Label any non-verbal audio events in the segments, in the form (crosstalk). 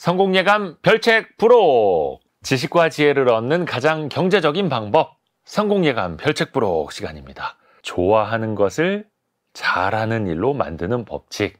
성공 예감 별책 부록 지식과 지혜를 얻는 가장 경제적인 방법 성공 예감 별책 부록 시간입니다. 좋아하는 것을 잘하는 일로 만드는 법칙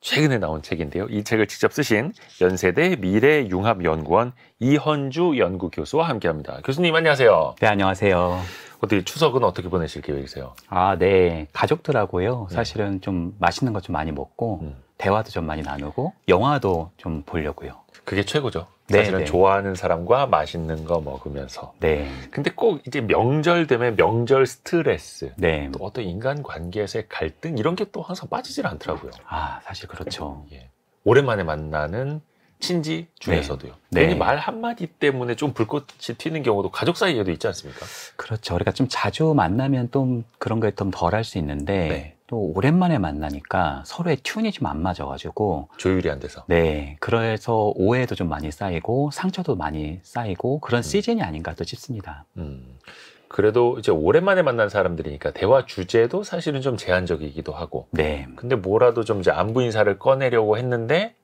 최근에 나온 책인데요. 이 책을 직접 쓰신 연세대 미래융합연구원 이현주 연구교수와 함께합니다. 교수님 안녕하세요. 네 안녕하세요. 어떻게 추석은 어떻게 보내실 계획이세요? 아네 가족들하고요. 사실은 네. 좀 맛있는 것 좀 많이 먹고. 음. 대화도 좀 많이 나누고 영화도 좀 보려고요. 그게 최고죠. 네, 사실은 네네. 좋아하는 사람과 맛있는 거 먹으면서. 네. 근데 꼭 이제 명절 되면 명절 스트레스, 네. 또 어떤 인간 관계에서의 갈등 이런 게 또 항상 빠지질 않더라고요. 아 사실 그렇죠. 예. 오랜만에 만나는 친지 중에서도요. 네. 네. 괜히 말 한마디 때문에 좀 불꽃이 튀는 경우도 가족 사이에도 있지 않습니까? 그렇죠. 우리가 좀 자주 만나면 또 그런 거에 좀덜할 수 있는데 네. 또 오랜만에 만나니까 서로의 튠이 좀 안 맞아가지고 조율이 안 돼서 네 그래서 오해도 좀 많이 쌓이고 상처도 많이 쌓이고 그런 음. 시즌이 아닌가 또 싶습니다. 음. 그래도 이제 오랜만에 만난 사람들이니까 대화 주제도 사실은 좀 제한적이기도 하고. 네. 근데 뭐라도 좀 이제 안부 인사를 꺼내려고 했는데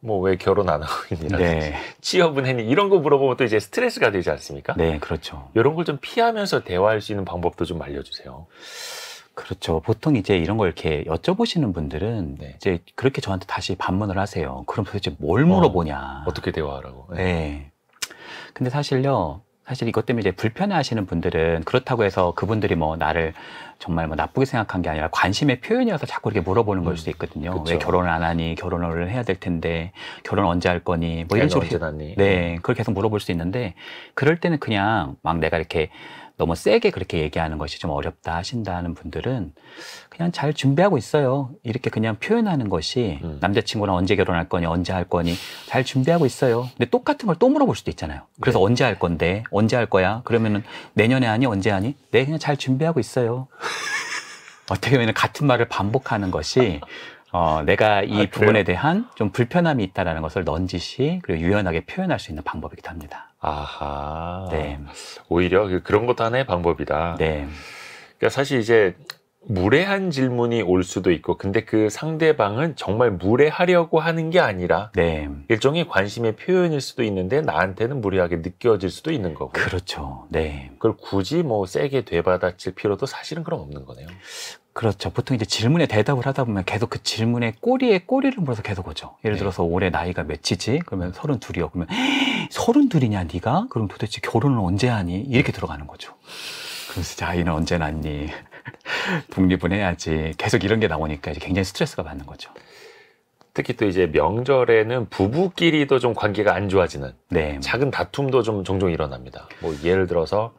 뭐 왜 결혼 안 하고 있니라 네. (laughs) 취업은 했니 이런 거 물어보면 또 이제 스트레스가 되지 않습니까? 네, 그렇죠. 이런 걸 좀 피하면서 대화할 수 있는 방법도 좀 알려주세요. 그렇죠. 보통 이제 이런 걸 이렇게 여쭤보시는 분들은 네. 이제 그렇게 저한테 다시 반문을 하세요. 그럼 도대체 뭘 어, 물어보냐. 어, 떻게 대화하라고. 네. 네. 근데 사실요. 사실 이것 때문에 이제 불편해 하시는 분들은 그렇다고 해서 그분들이 뭐 나를 정말 뭐 나쁘게 생각한 게 아니라 관심의 표현이어서 자꾸 이렇게 물어보는 음, 걸 수도 있거든요. 그쵸. 왜 결혼을 안 하니? 결혼을 해야 될 텐데 결혼 언제 할 거니? 뭐 이런 식으로. 언제 났 네, 네. 그걸 계속 물어볼 수 있는데 그럴 때는 그냥 막 내가 이렇게 너무 세게 그렇게 얘기하는 것이 좀 어렵다 하신다는 분들은 그냥 잘 준비하고 있어요. 이렇게 그냥 표현하는 것이 음. 남자친구랑 언제 결혼할 거니, 언제 할 거니 잘 준비하고 있어요. 근데 똑같은 걸 또 물어볼 수도 있잖아요. 네. 그래서 네. 언제 할 건데, 언제 할 거야? 그러면은 내년에 하니, 언제 하니? 네, 그냥 잘 준비하고 있어요. (laughs) 어떻게 보면 같은 말을 반복하는 것이 어, 내가 이 아, 부분에 대한 좀 불편함이 있다라는 것을 넌지시 그리고 유연하게 표현할 수 있는 방법이기도 합니다. 아하. 네. 오히려 그 그런 것도 하나의 방법이다. 네. 그러니까 사실 이제 무례한 질문이 올 수도 있고, 근데 그 상대방은 정말 무례하려고 하는 게 아니라 네. 일종의 관심의 표현일 수도 있는데 나한테는 무례하게 느껴질 수도 있는 거고. 그렇죠. 네. 그걸 굳이 뭐 세게 되받아칠 필요도 사실은 그럼 없는 거네요. 그렇죠. 보통 이제 질문에 대답을 하다 보면 계속 그 질문의 꼬리에 꼬리를 물어서 계속 오죠. 예를 네. 들어서 올해 나이가 몇이지? 그러면 서른 둘이요. 그러면 서른 둘이냐 네가? 그럼 도대체 결혼을 언제 하니? 이렇게 들어가는 거죠. 그래서 이제 아이는 언제 낳니? (laughs) 독립은 해야지. 계속 이런 게 나오니까 이제 굉장히 스트레스가 받는 거죠. 특히 또 이제 명절에는 부부끼리도 좀 관계가 안 좋아지는 네. 작은 다툼도 좀 종종 일어납니다. 뭐 예를 들어서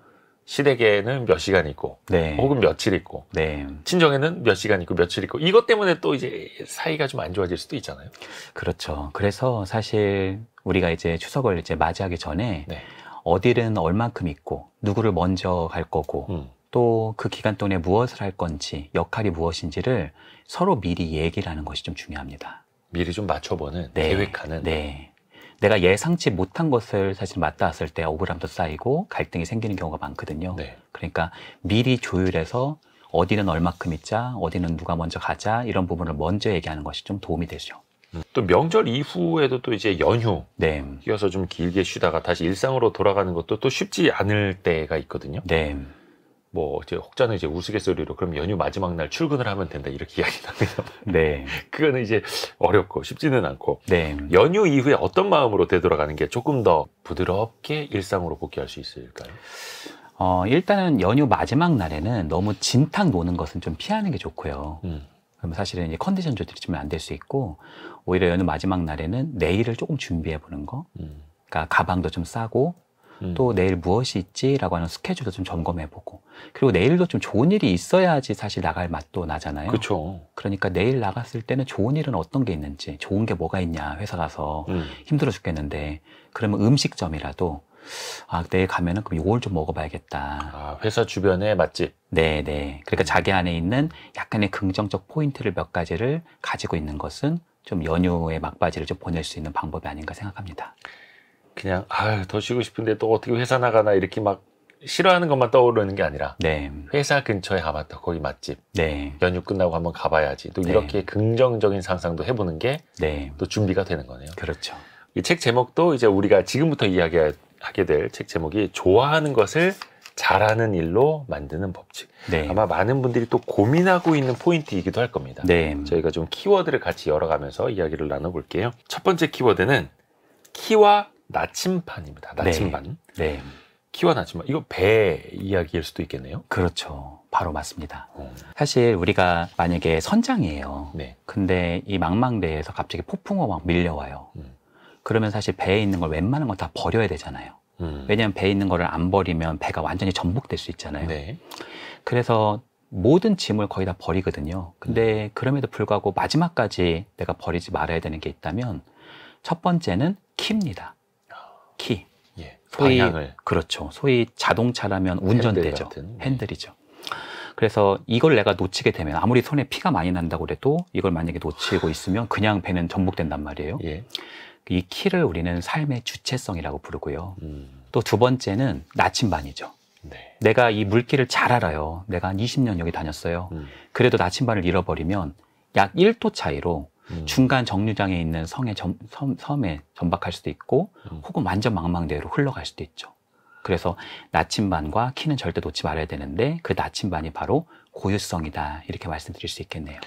시댁에는 몇 시간 있고, 네. 혹은 며칠 있고, 네. 친정에는 몇 시간 있고, 며칠 있고, 이것 때문에 또 이제 사이가 좀 안 좋아질 수도 있잖아요. 그렇죠. 그래서 사실 우리가 이제 추석을 이제 맞이하기 전에 네. 어디는 얼만큼 있고, 누구를 먼저 갈 거고, 음. 또그 기간 동안에 무엇을 할 건지, 역할이 무엇인지를 서로 미리 얘기를 하는 것이 좀 중요합니다. 미리 좀 맞춰보는, 네. 계획하는. 네. 내가 예상치 못한 것을 사실 맞다았을때 억울함도 쌓이고 갈등이 생기는 경우가 많거든요. 네. 그러니까 미리 조율해서 어디는 얼마큼 있자, 어디는 누가 먼저 가자 이런 부분을 먼저 얘기하는 것이 좀 도움이 되죠. 음. 또 명절 이후에도 또 이제 연휴 네. 이어서 좀 길게 쉬다가 다시 일상으로 돌아가는 것도 또 쉽지 않을 때가 있거든요. 네. 뭐 이제 혹자는 이제 우스갯소리로 그럼 연휴 마지막 날 출근을 하면 된다 이렇게 (laughs) 이야기 합니다. 네. 그거는 이제 어렵고 쉽지는 않고 네. 연휴 이후에 어떤 마음으로 되돌아가는 게 조금 더 부드럽게 일상으로 복귀할 수 있을까요? 어, 일단은 연휴 마지막 날에는 너무 진탕 노는 것은 좀 피하는 게 좋고요. 음. 그러 사실은 이제 컨디션 조절이 좀 안 될 수 있고 오히려 연휴 마지막 날에는 내일을 조금 준비해 보는 거. 음. 그러니까 가방도 좀 싸고 음. 또 내일 무엇이 있지라고 하는 스케줄도 좀 점검해보고 그리고 내일도 좀 좋은 일이 있어야지 사실 나갈 맛도 나잖아요. 그렇죠. 그러니까 내일 나갔을 때는 좋은 일은 어떤 게 있는지 좋은 게 뭐가 있냐 회사 가서 음. 힘들어 죽겠는데 그러면 음식점이라도 아, 내일 가면은 그럼 요걸 좀 먹어봐야겠다. 아, 회사 주변의 맛집? 네네. 네. 그러니까 음. 자기 안에 있는 약간의 긍정적 포인트를 몇 가지를 가지고 있는 것은 좀 연휴의 막바지를 좀 보낼 수 있는 방법이 아닌가 생각합니다. 그냥 아더 쉬고 싶은데 또 어떻게 회사 나가나 이렇게 막 싫어하는 것만 떠오르는 게 아니라 네. 회사 근처에 가봤다 거기 맛집 네. 연휴 끝나고 한번 가봐야지 또 네. 이렇게 긍정적인 상상도 해보는 게또 네. 준비가 되는 거네요. 그렇죠. 이 책 제목도 이제 우리가 지금부터 이야기하게 될 책 제목이 좋아하는 것을 잘하는 일로 만드는 법칙. 네. 아마 많은 분들이 또 고민하고 있는 포인트이기도 할 겁니다. 저희가 좀 키워드를 같이 열어가면서 이야기를 나눠볼게요. 첫 번째 키워드는 키와 나침반입니다. 네. 나침반. 네. 네. 키와 나침반. 이거 배 이야기일 수도 있겠네요. 그렇죠. 바로 맞습니다. 오. 어. 사실 우리가 만약에 선장이에요. 네. 근데 이 망망대에서 갑자기 폭풍어 막 밀려와요. 음. 그러면 사실 배에 있는 걸 웬만한 건 다 버려야 되잖아요. 음. 왜냐하면 배에 있는 거를 안 버리면 배가 완전히 전복될 수 있잖아요. 네. 그래서 모든 짐을 거의 다 버리거든요. 근데 음. 그럼에도 불구하고 마지막까지 내가 버리지 말아야 되는 게 있다면 첫 번째는 키입니다. 키. 예, 소위 방향을. 그렇죠. 소위 자동차라면 운전대죠. 핸들 예. 핸들이죠. 그래서 이걸 내가 놓치게 되면 아무리 손에 피가 많이 난다고 해도 이걸 만약에 놓치고 있으면 그냥 배는 전복된단 말이에요. 예. 이 키를 우리는 삶의 주체성이라고 부르고요. 음. 또두 번째는 나침반이죠. 네. 내가 이 물기를 잘 알아요. 내가 한 20년 여기 다녔어요. 음. 그래도 나침반을 잃어버리면 약 1도 차이로 음. 중간 정류장에 있는 성의 점, 섬, 섬에 전박할 수도 있고 음. 혹은 완전 망망대로 흘러갈 수도 있죠. 그래서 나침반과 키는 절대 놓지 말아야 되는데 그 나침반이 바로 고유성이다 이렇게 말씀드릴 수 있겠네요.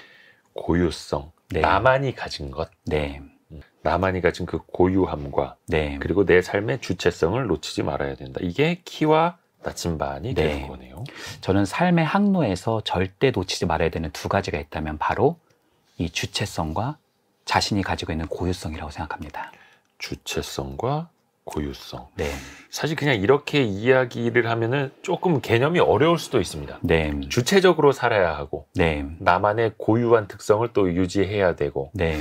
고유성. 네. 나만이 가진 것. 네. 음. 나만이 가진 그 고유함과 네. 그리고 내 삶의 주체성을 놓치지 말아야 된다. 이게 키와 나침반이 네. 되는 거네요. 저는 삶의 항로에서 절대 놓치지 말아야 되는 두 가지가 있다면 바로 이 주체성과 자신이 가지고 있는 고유성이라고 생각합니다. 주체성과 고유성. 네. 사실 그냥 이렇게 이야기를 하면은 조금 개념이 어려울 수도 있습니다. 네. 주체적으로 살아야 하고, 네. 나만의 고유한 특성을 또 유지해야 되고, 네.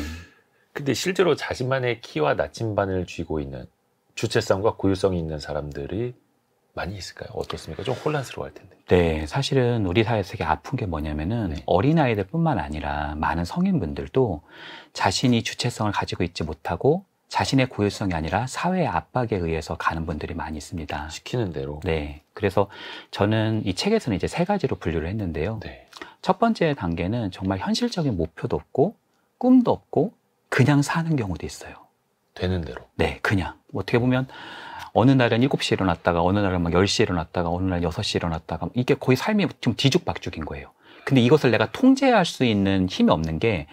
근데 실제로 자신만의 키와 나침반을 쥐고 있는 주체성과 고유성이 있는 사람들이 많이 있을까요? 어떻습니까? 좀 혼란스러워할 텐데. 네, 사실은 우리 사회에서 되게 아픈 게 뭐냐면은 네. 어린 아이들뿐만 아니라 많은 성인분들도 자신이 주체성을 가지고 있지 못하고 자신의 고유성이 아니라 사회의 압박에 의해서 가는 분들이 많이 있습니다. 시키는 대로. 네. 그래서 저는 이 책에서는 이제 세 가지로 분류를 했는데요. 네. 첫 번째 단계는 정말 현실적인 목표도 없고 꿈도 없고 그냥 사는 경우도 있어요. 되는 대로. 네, 그냥 어떻게 보면 어느 날은 7시에 일어났다가 어느 날은 막 10시에 일어났다가 어느 날 6시에 일어났다가 이게 거의 삶이 좀 뒤죽박죽인 거예요. 근데 이것을 내가 통제할 수 있는 힘이 없는 게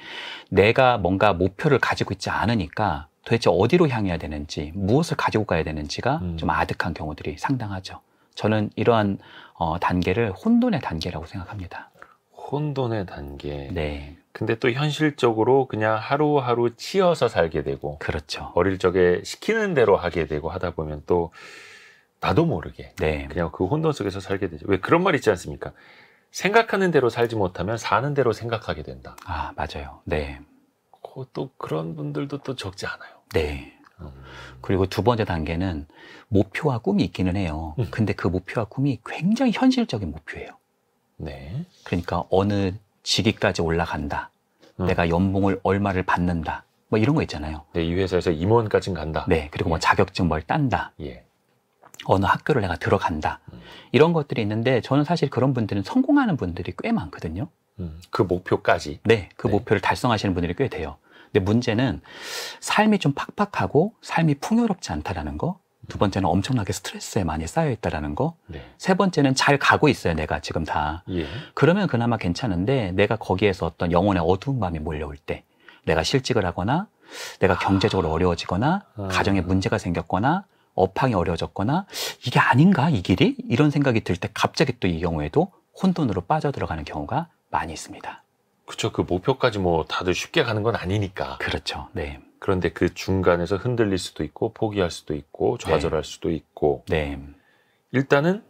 내가 뭔가 목표를 가지고 있지 않으니까 도대체 어디로 향해야 되는지 무엇을 가지고 가야 되는지가 음. 좀 아득한 경우들이 상당하죠. 저는 이러한 어, 단계를 혼돈의 단계라고 생각합니다. 혼돈의 단계. 네. 근데 또 현실적으로 그냥 하루하루 치어서 살게 되고 그렇죠. 어릴 적에 시키는 대로 하게 되고 하다 보면 또 나도 모르게 네. 그냥 그 혼돈 속에서 살게 되죠. 왜 그런 말 있지 않습니까? 생각하는 대로 살지 못하면 사는 대로 생각하게 된다. 아 맞아요. 네. 그 또 그런 분들도 또 적지 않아요. 네. 음. 그리고 두 번째 단계는 목표와 꿈이 있기는 해요. 음. 근데 그 목표와 꿈이 굉장히 현실적인 목표예요. 네. 그러니까 어느 직위까지 올라간다. 음. 내가 연봉을 얼마를 받는다. 뭐 이런 거 있잖아요. 네, 이 회사에서 임원까지 간다. 네, 그리고 뭐 예. 뭐 자격증 뭘 딴다. 예. 어느 학교를 내가 들어간다. 음. 이런 것들이 있는데 저는 사실 그런 분들은 성공하는 분들이 꽤 많거든요. 음, 그 목표까지. 네, 그 네. 목표를 달성하시는 분들이 꽤 돼요. 근데 문제는 삶이 좀 팍팍하고 삶이 풍요롭지 않다라는 거, 두 번째는 엄청나게 스트레스에 많이 쌓여 있다라는 거. 네. 세 번째는 잘 가고 있어요, 내가 지금 다. 예. 그러면 그나마 괜찮은데 내가 거기에서 어떤 영혼의 어두운 밤음이 몰려올 때 내가 실직을 하거나 내가 경제적으로 아. 어려워지거나 아. 가정에 문제가 생겼거나 업황이 어려워졌거나 이게 아닌가 이 길이 이런 생각이 들 때 갑자기 또 이 경우에도 혼돈으로 빠져 들어가는 경우가 많이 있습니다. 그렇죠. 그 목표까지 뭐 다들 쉽게 가는 건 아니니까. 그렇죠. 네. 그런데 그 중간에서 흔들릴 수도 있고 포기할 수도 있고 좌절할 네. 수도 있고 네. 일단은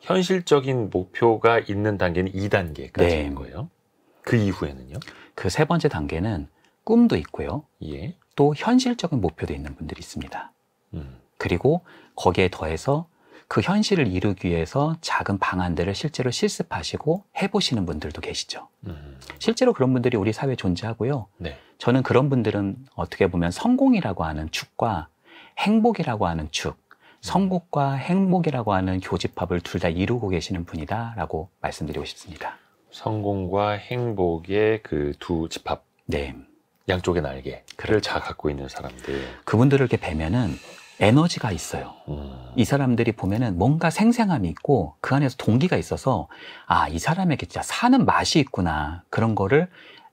현실적인 목표가 있는 단계는 2단계까지인 네. 거예요. 그 이후에는요? 그 세 번째 단계는 꿈도 있고요. 예. 또 현실적인 목표도 있는 분들이 있습니다. 음. 그리고 거기에 더해서 그 현실을 이루기 위해서 작은 방안들을 실제로 실습하시고 해보시는 분들도 계시죠. 음. 실제로 그런 분들이 우리 사회에 존재하고요. 네. 저는 그런 분들은 어떻게 보면 성공이라고 하는 축과 행복이라고 하는 축, 성공과 행복이라고 하는 교집합을 둘 다 이루고 계시는 분이다라고 말씀드리고 싶습니다. 성공과 행복의 그 두 집합. 네. 양쪽의 날개를 그렇죠. 잘 갖고 있는 사람들. 그분들을 이렇게 뵈면은 에너지가 있어요. 음. 이 사람들이 보면은 뭔가 생생함이 있고 그 안에서 동기가 있어서 아, 이 사람에게 진짜 사는 맛이 있구나. 그런 거를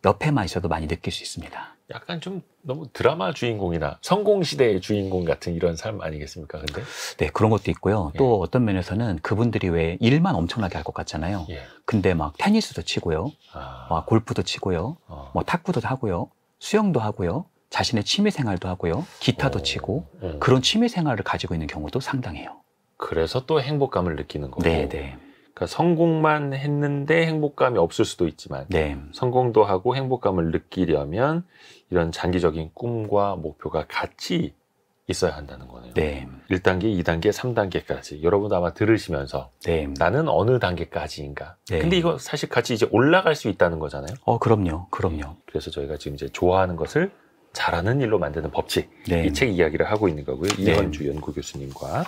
옆에만 있어도 많이 느낄 수 있습니다. 약간 좀 너무 드라마 주인공이나 성공시대의 주인공 같은 이런 삶 아니겠습니까? 근데 네 그런 것도 있고요. 예. 또 어떤 면에서는 그분들이 왜 일만 엄청나게 할 것 같잖아요. 예. 근데 막 테니스도 치고요, 아. 막 골프도 치고요, 어. 뭐 탁구도 하고요, 수영도 하고요, 자신의 취미 생활도 하고요. 기타도 오, 어, 치고 오. 어. 그런 취미 생활을 가지고 있는 경우도 상당해요. 그래서 또 행복감을 느끼는 거고. 네, 네. 그러니까 성공만 했는데 행복감이 없을 수도 있지만 네. 성공도 하고 행복감을 느끼려면 이런 장기적인 꿈과 목표가 같이 있어야 한다는 거네요. 네. 1단계, 2단계, 3단계까지. 여러분도 아마 들으시면서 네. 나는 어느 단계까지인가. 네. 근데 이거 사실 같이 이제 올라갈 수 있다는 거잖아요. 어, 그럼요. 그럼요. 그래서 저희가 지금 이제 좋아하는 것을 잘하는 일로 만드는 법칙 네. 이책 이야기를 하고 있는 거고요. 네. 이현주 연구 교수님과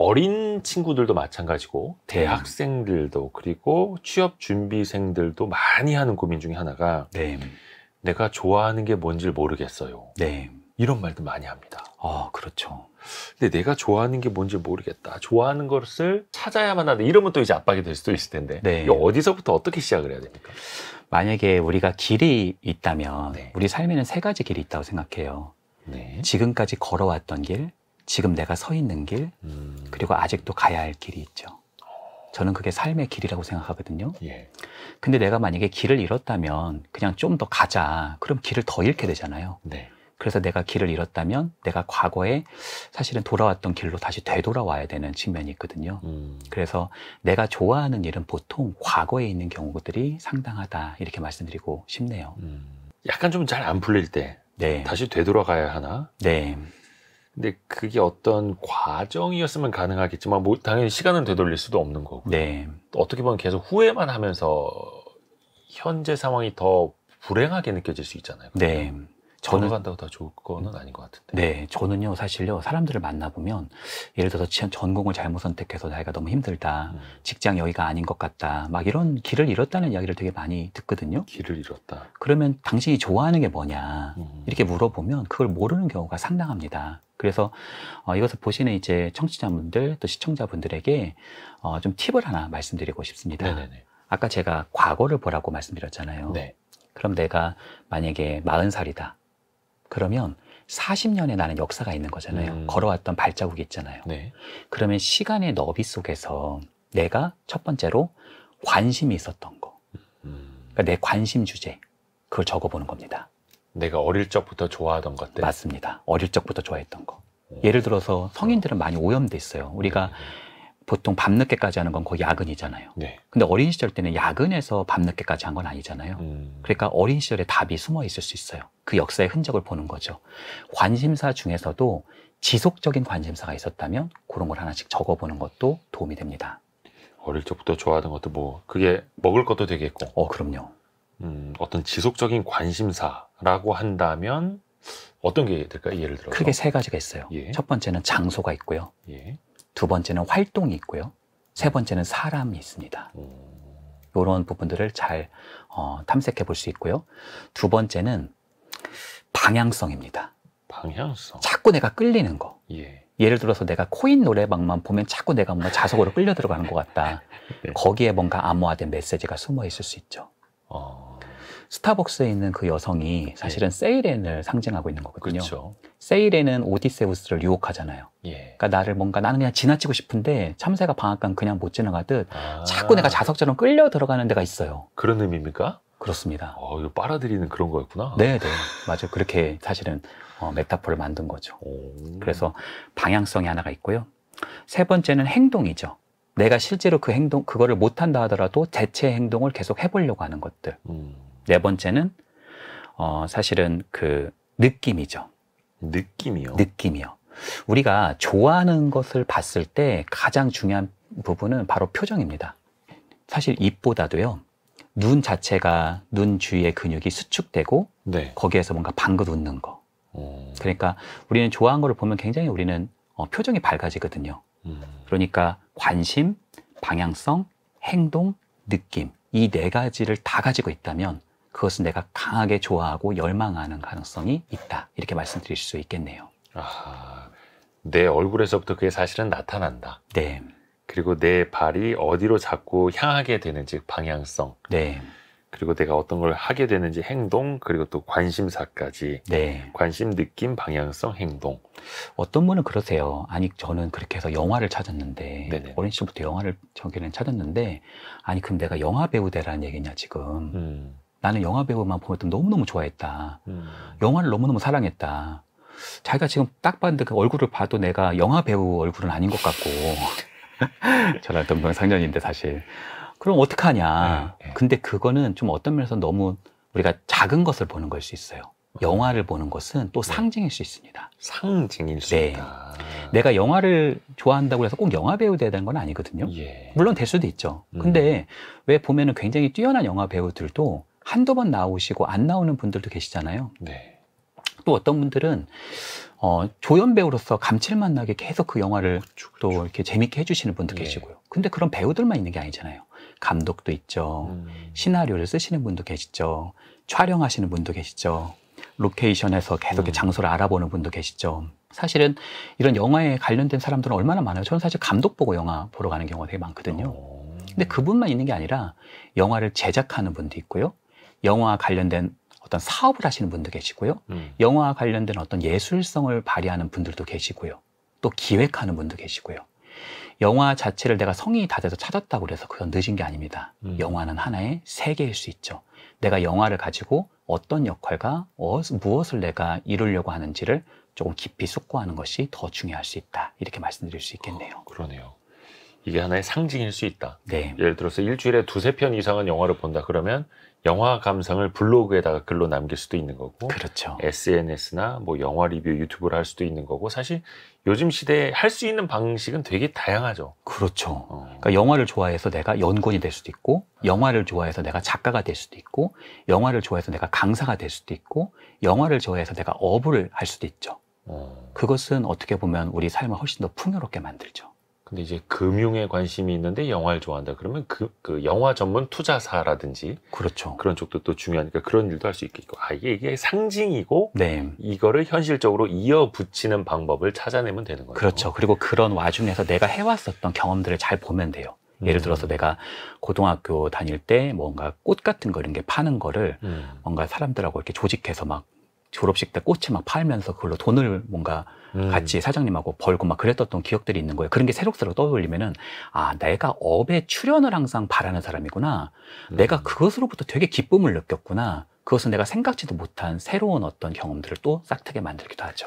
어린 친구들도 마찬가지고 대학생들도 그리고 취업 준비생들도 많이 하는 고민 중에 하나가 네. 내가 좋아하는 게 뭔지를 모르겠어요. 네. 이런 말도 많이 합니다. 아, 그렇죠. 근데 내가 좋아하는 게 뭔지 모르겠다. 좋아하는 것을 찾아야만 하는데 이러면 또 이제 압박이 될 수도 있을 텐데. 네. 어디서부터 어떻게 시작을 해야 됩니까? 만약에 우리가 길이 있다면 네. 우리 삶에는 세 가지 길이 있다고 생각해요. 네. 지금까지 걸어왔던 길, 지금 내가 서 있는 길, 음. 그리고 아직도 가야 할 길이 있죠. 저는 그게 삶의 길이라고 생각하거든요. 예. 근데 내가 만약에 길을 잃었다면 그냥 좀 더 가자. 그럼 길을 더 잃게 되잖아요. 네. 그래서 내가 길을 잃었다면 내가 과거에 사실은 돌아왔던 길로 다시 되돌아와야 되는 측면이 있거든요. 음. 그래서 내가 좋아하는 일은 보통 과거에 있는 경우들이 상당하다 이렇게 말씀드리고 싶네요. 음. 약간 좀 잘 안 풀릴 때 네. 다시 되돌아가야 하나? 네. 근데 그게 어떤 과정이었으면 가능하겠지만 뭐 당연히 시간은 되돌릴 수도 없는 거고 네. 어떻게 보면 계속 후회만 하면서 현재 상황이 더 불행하게 느껴질 수 있잖아요. 그러면. 네. 저는 간다고 다 좋을 거는 아닌 것 같은데. 네, 저는요 사실요 사람들을 만나 보면 예를 들어서 전공을 잘못 선택해서 나이가 너무 힘들다, 음. 직장 여기가 아닌 것 같다, 막 이런 길을 잃었다는 이야기를 되게 많이 듣거든요. 길을 잃었다. 그러면 당신이 좋아하는 게 뭐냐 음. 이렇게 물어보면 그걸 모르는 경우가 상당합니다. 그래서 어, 이것을 보시는 이제 청취자분들 또 시청자분들에게 어, 좀 팁을 하나 말씀드리고 싶습니다. 네네네. 아까 제가 과거를 보라고 말씀드렸잖아요. 네. 그럼 내가 만약에 마흔 살이다. 그러면 40년의 나는 역사가 있는 거잖아요. 음. 걸어왔던 발자국이 있잖아요. 네. 그러면 시간의 너비 속에서 내가 첫 번째로 관심이 있었던 거. 그러니까 내 관심 주제. 그걸 적어보는 겁니다. 내가 어릴 적부터 좋아하던 것들. 맞습니다. 어릴 적부터 좋아했던 거. 음. 예를 들어서 성인들은 많이 오염돼 있어요. 우리가 음. 음. 보통 밤늦게까지 하는 건 거의 야근이잖아요. 네. 근데 어린 시절 때는 야근에서 밤늦게까지 한 건 아니잖아요. 음. 그러니까 어린 시절에 답이 숨어 있을 수 있어요. 그 역사의 흔적을 보는 거죠. 관심사 중에서도 지속적인 관심사가 있었다면 그런 걸 하나씩 적어보는 것도 도움이 됩니다. 어릴 적부터 좋아하던 것도 뭐 그게 먹을 것도 되겠고. 어, 그럼요. 음, 어떤 지속적인 관심사라고 한다면 어떤 게 될까요? 예를 들어 크게 세 가지가 있어요. 예. 첫 번째는 장소가 있고요. 예. 두 번째는 활동이 있고요. 세 번째는 사람이 있습니다. 이런 부분들을 잘 어, 탐색해 볼 수 있고요. 두 번째는 방향성입니다. 방향성. 자꾸 내가 끌리는 거. 예. 예를 들어서 내가 코인 노래방만 보면 자꾸 내가 뭔가 자석으로 끌려 들어가는 것 같다. (laughs) 네. 거기에 뭔가 암호화된 메시지가 숨어 있을 수 있죠. 어... 스타벅스에 있는 그 여성이 네. 사실은 세이렌을 상징하고 있는 거거든요. 그렇죠. 세이렌은 오디세우스를 유혹하잖아요. 예. 그러니까 나를 뭔가 나는 그냥 지나치고 싶은데 참새가 방앗간 그냥 못 지나가듯 아. 자꾸 내가 자석처럼 끌려 들어가는 데가 있어요. 그런 의미입니까? 그렇습니다. 어, 이거 빨아들이는 그런 거였구나. 네, 네. 맞아요. 그렇게 사실은 어, 메타포를 만든 거죠. 오. 그래서 방향성이 하나가 있고요. 세 번째는 행동이죠. 내가 실제로 그 행동, 그거를 못한다 하더라도 대체 행동을 계속 해보려고 하는 것들. 음. 네 번째는 어, 사실은 그 느낌이죠. 느낌이요. 느낌이요. 우리가 좋아하는 것을 봤을 때 가장 중요한 부분은 바로 표정입니다. 사실 입보다도요. 눈 자체가 눈 주위의 근육이 수축되고 네. 거기에서 뭔가 방긋 웃는 거. 오. 어. 그러니까 우리는 좋아하는 걸 보면 굉장히 우리는 어, 표정이 밝아지거든요. 음. 그러니까 관심, 방향성, 행동, 느낌 이 네 가지를 다 가지고 있다면 그것은 내가 강하게 좋아하고 열망하는 가능성이 있다. 이렇게 말씀드릴 수 있겠네요. 아, 내 얼굴에서부터 그게 사실은 나타난다. 네. 그리고 내 발이 어디로 자꾸 향하게 되는지 방향성. 네. 그리고 내가 어떤 걸 하게 되는지 행동 그리고 또 관심사까지 네. 관심 느낌 방향성 행동 어떤 분은 그러세요 아니 저는 그렇게 해서 영화를 찾았는데 네네. 어린 시절부터 영화를 저기는 찾았는데 아니 그럼 내가 영화 배우 되라는 얘기냐 지금 음. 나는 영화 배우만 보면 너무너무 좋아했다. 음. 영화를 너무너무 사랑했다. 자기가 지금 딱 봤는데 그 얼굴을 봐도 내가 영화 배우 얼굴은 아닌 것 같고. (laughs) 저랑 동병상련인데 사실. 그럼 어떡하냐. 네, 네. 근데 그거는 좀 어떤 면에서 너무 우리가 작은 것을 보는 걸 수 있어요. 음. 영화를 보는 것은 또 네. 상징일 수 있습니다. 상징일 수 네. 있다. 내가 영화를 좋아한다고 해서 꼭 영화 배우 돼야 되는 건 아니거든요. 예. 물론 될 수도 있죠. 음. 근데 왜 보면은 굉장히 뛰어난 영화 배우들도 한두 번 나오시고 안 나오는 분들도 계시잖아요. 네. 또 어떤 분들은 어, 조연 배우로서 감칠맛 나게 계속 그 영화를 그쵸, 그쵸. 또 이렇게 재밌게 해주시는 분도 예. 계시고요. 근데 그런 배우들만 있는 게 아니잖아요. 감독도 있죠. 음. 시나리오를 쓰시는 분도 계시죠. 촬영하시는 분도 계시죠. 로케이션에서 계속 음. 장소를 알아보는 분도 계시죠. 사실은 이런 영화에 관련된 사람들은 얼마나 많아요. 저는 사실 감독 보고 영화 보러 가는 경우가 되게 많거든요. 오. 어. 근데 그분만 있는 게 아니라 영화를 제작하는 분도 있고요. 영화 와 관련된 어떤 사업을 하시는 분도 계시고요. 음. 영화 와 관련된 어떤 예술성을 발휘하는 분들도 계시고요. 또 기획하는 분도 계시고요. 영화 자체를 내가 성이 다 돼서 찾았다고 그래서 그건 늦은 게 아닙니다. 음. 영화는 하나의 세계일 수 있죠. 내가 영화를 가지고 어떤 역할과 어, 무엇을 내가 이루려고 하는지를 조금 깊이 숙고하는 것이 더 중요할 수 있다. 이렇게 말씀드릴 수 있겠네요. 어, 그러네요. 이게 하나의 상징일 수 있다. 네. 예를 들어서 일주일에 두세 편 이상은 영화를 본다 그러면 영화 감상을 블로그에다가 글로 남길 수도 있는 거고 그렇죠. SNS나 뭐 영화 리뷰 유튜브를 할 수도 있는 거고 사실 요즘 시대에 할 수 있는 방식은 되게 다양하죠. 그렇죠. 어. 그러니까 영화를 좋아해서 내가 연구원이 될 수도 있고 영화를 좋아해서 내가 작가가 될 수도 있고 영화를 좋아해서 내가 강사가 될 수도 있고 영화를 좋아해서 내가 어부를 할 수도 있죠. 어. 그것은 어떻게 보면 우리 삶을 훨씬 더 풍요롭게 만들죠. 근데 이제 금융에 관심이 있는데 영화를 좋아한다. 그러면 그, 그 영화 전문 투자사라든지 그렇죠. 그런 쪽도 또 중요하니까 그런 일도 할 수 있겠고 아 이게 이게 상징이고 네. 이거를 현실적으로 이어붙이는 방법을 찾아내면 되는 거죠 그렇죠. 그리고 그런 와중에서 내가 해왔었던 경험들을 잘 보면 돼요. 예를 음. 들어서 음. 내가 고등학교 다닐 때 뭔가 꽃 같은 거 이런 게 파는 거를 음. 뭔가 사람들하고 이렇게 조직해서 막 졸업식 때 꽃을 막 팔면서 그걸로 돈을 뭔가 음. 같이 사장님하고 벌고 막 그랬던 기억들이 있는 거예요. 그런 게 새록새록 떠올리면은 아 내가 업에 출연을 항상 바라는 사람이구나. 음. 내가 그것으로부터 되게 기쁨을 느꼈구나. 그것은 내가 생각지도 못한 새로운 어떤 경험들을 또 싹트게 만들기도 하죠.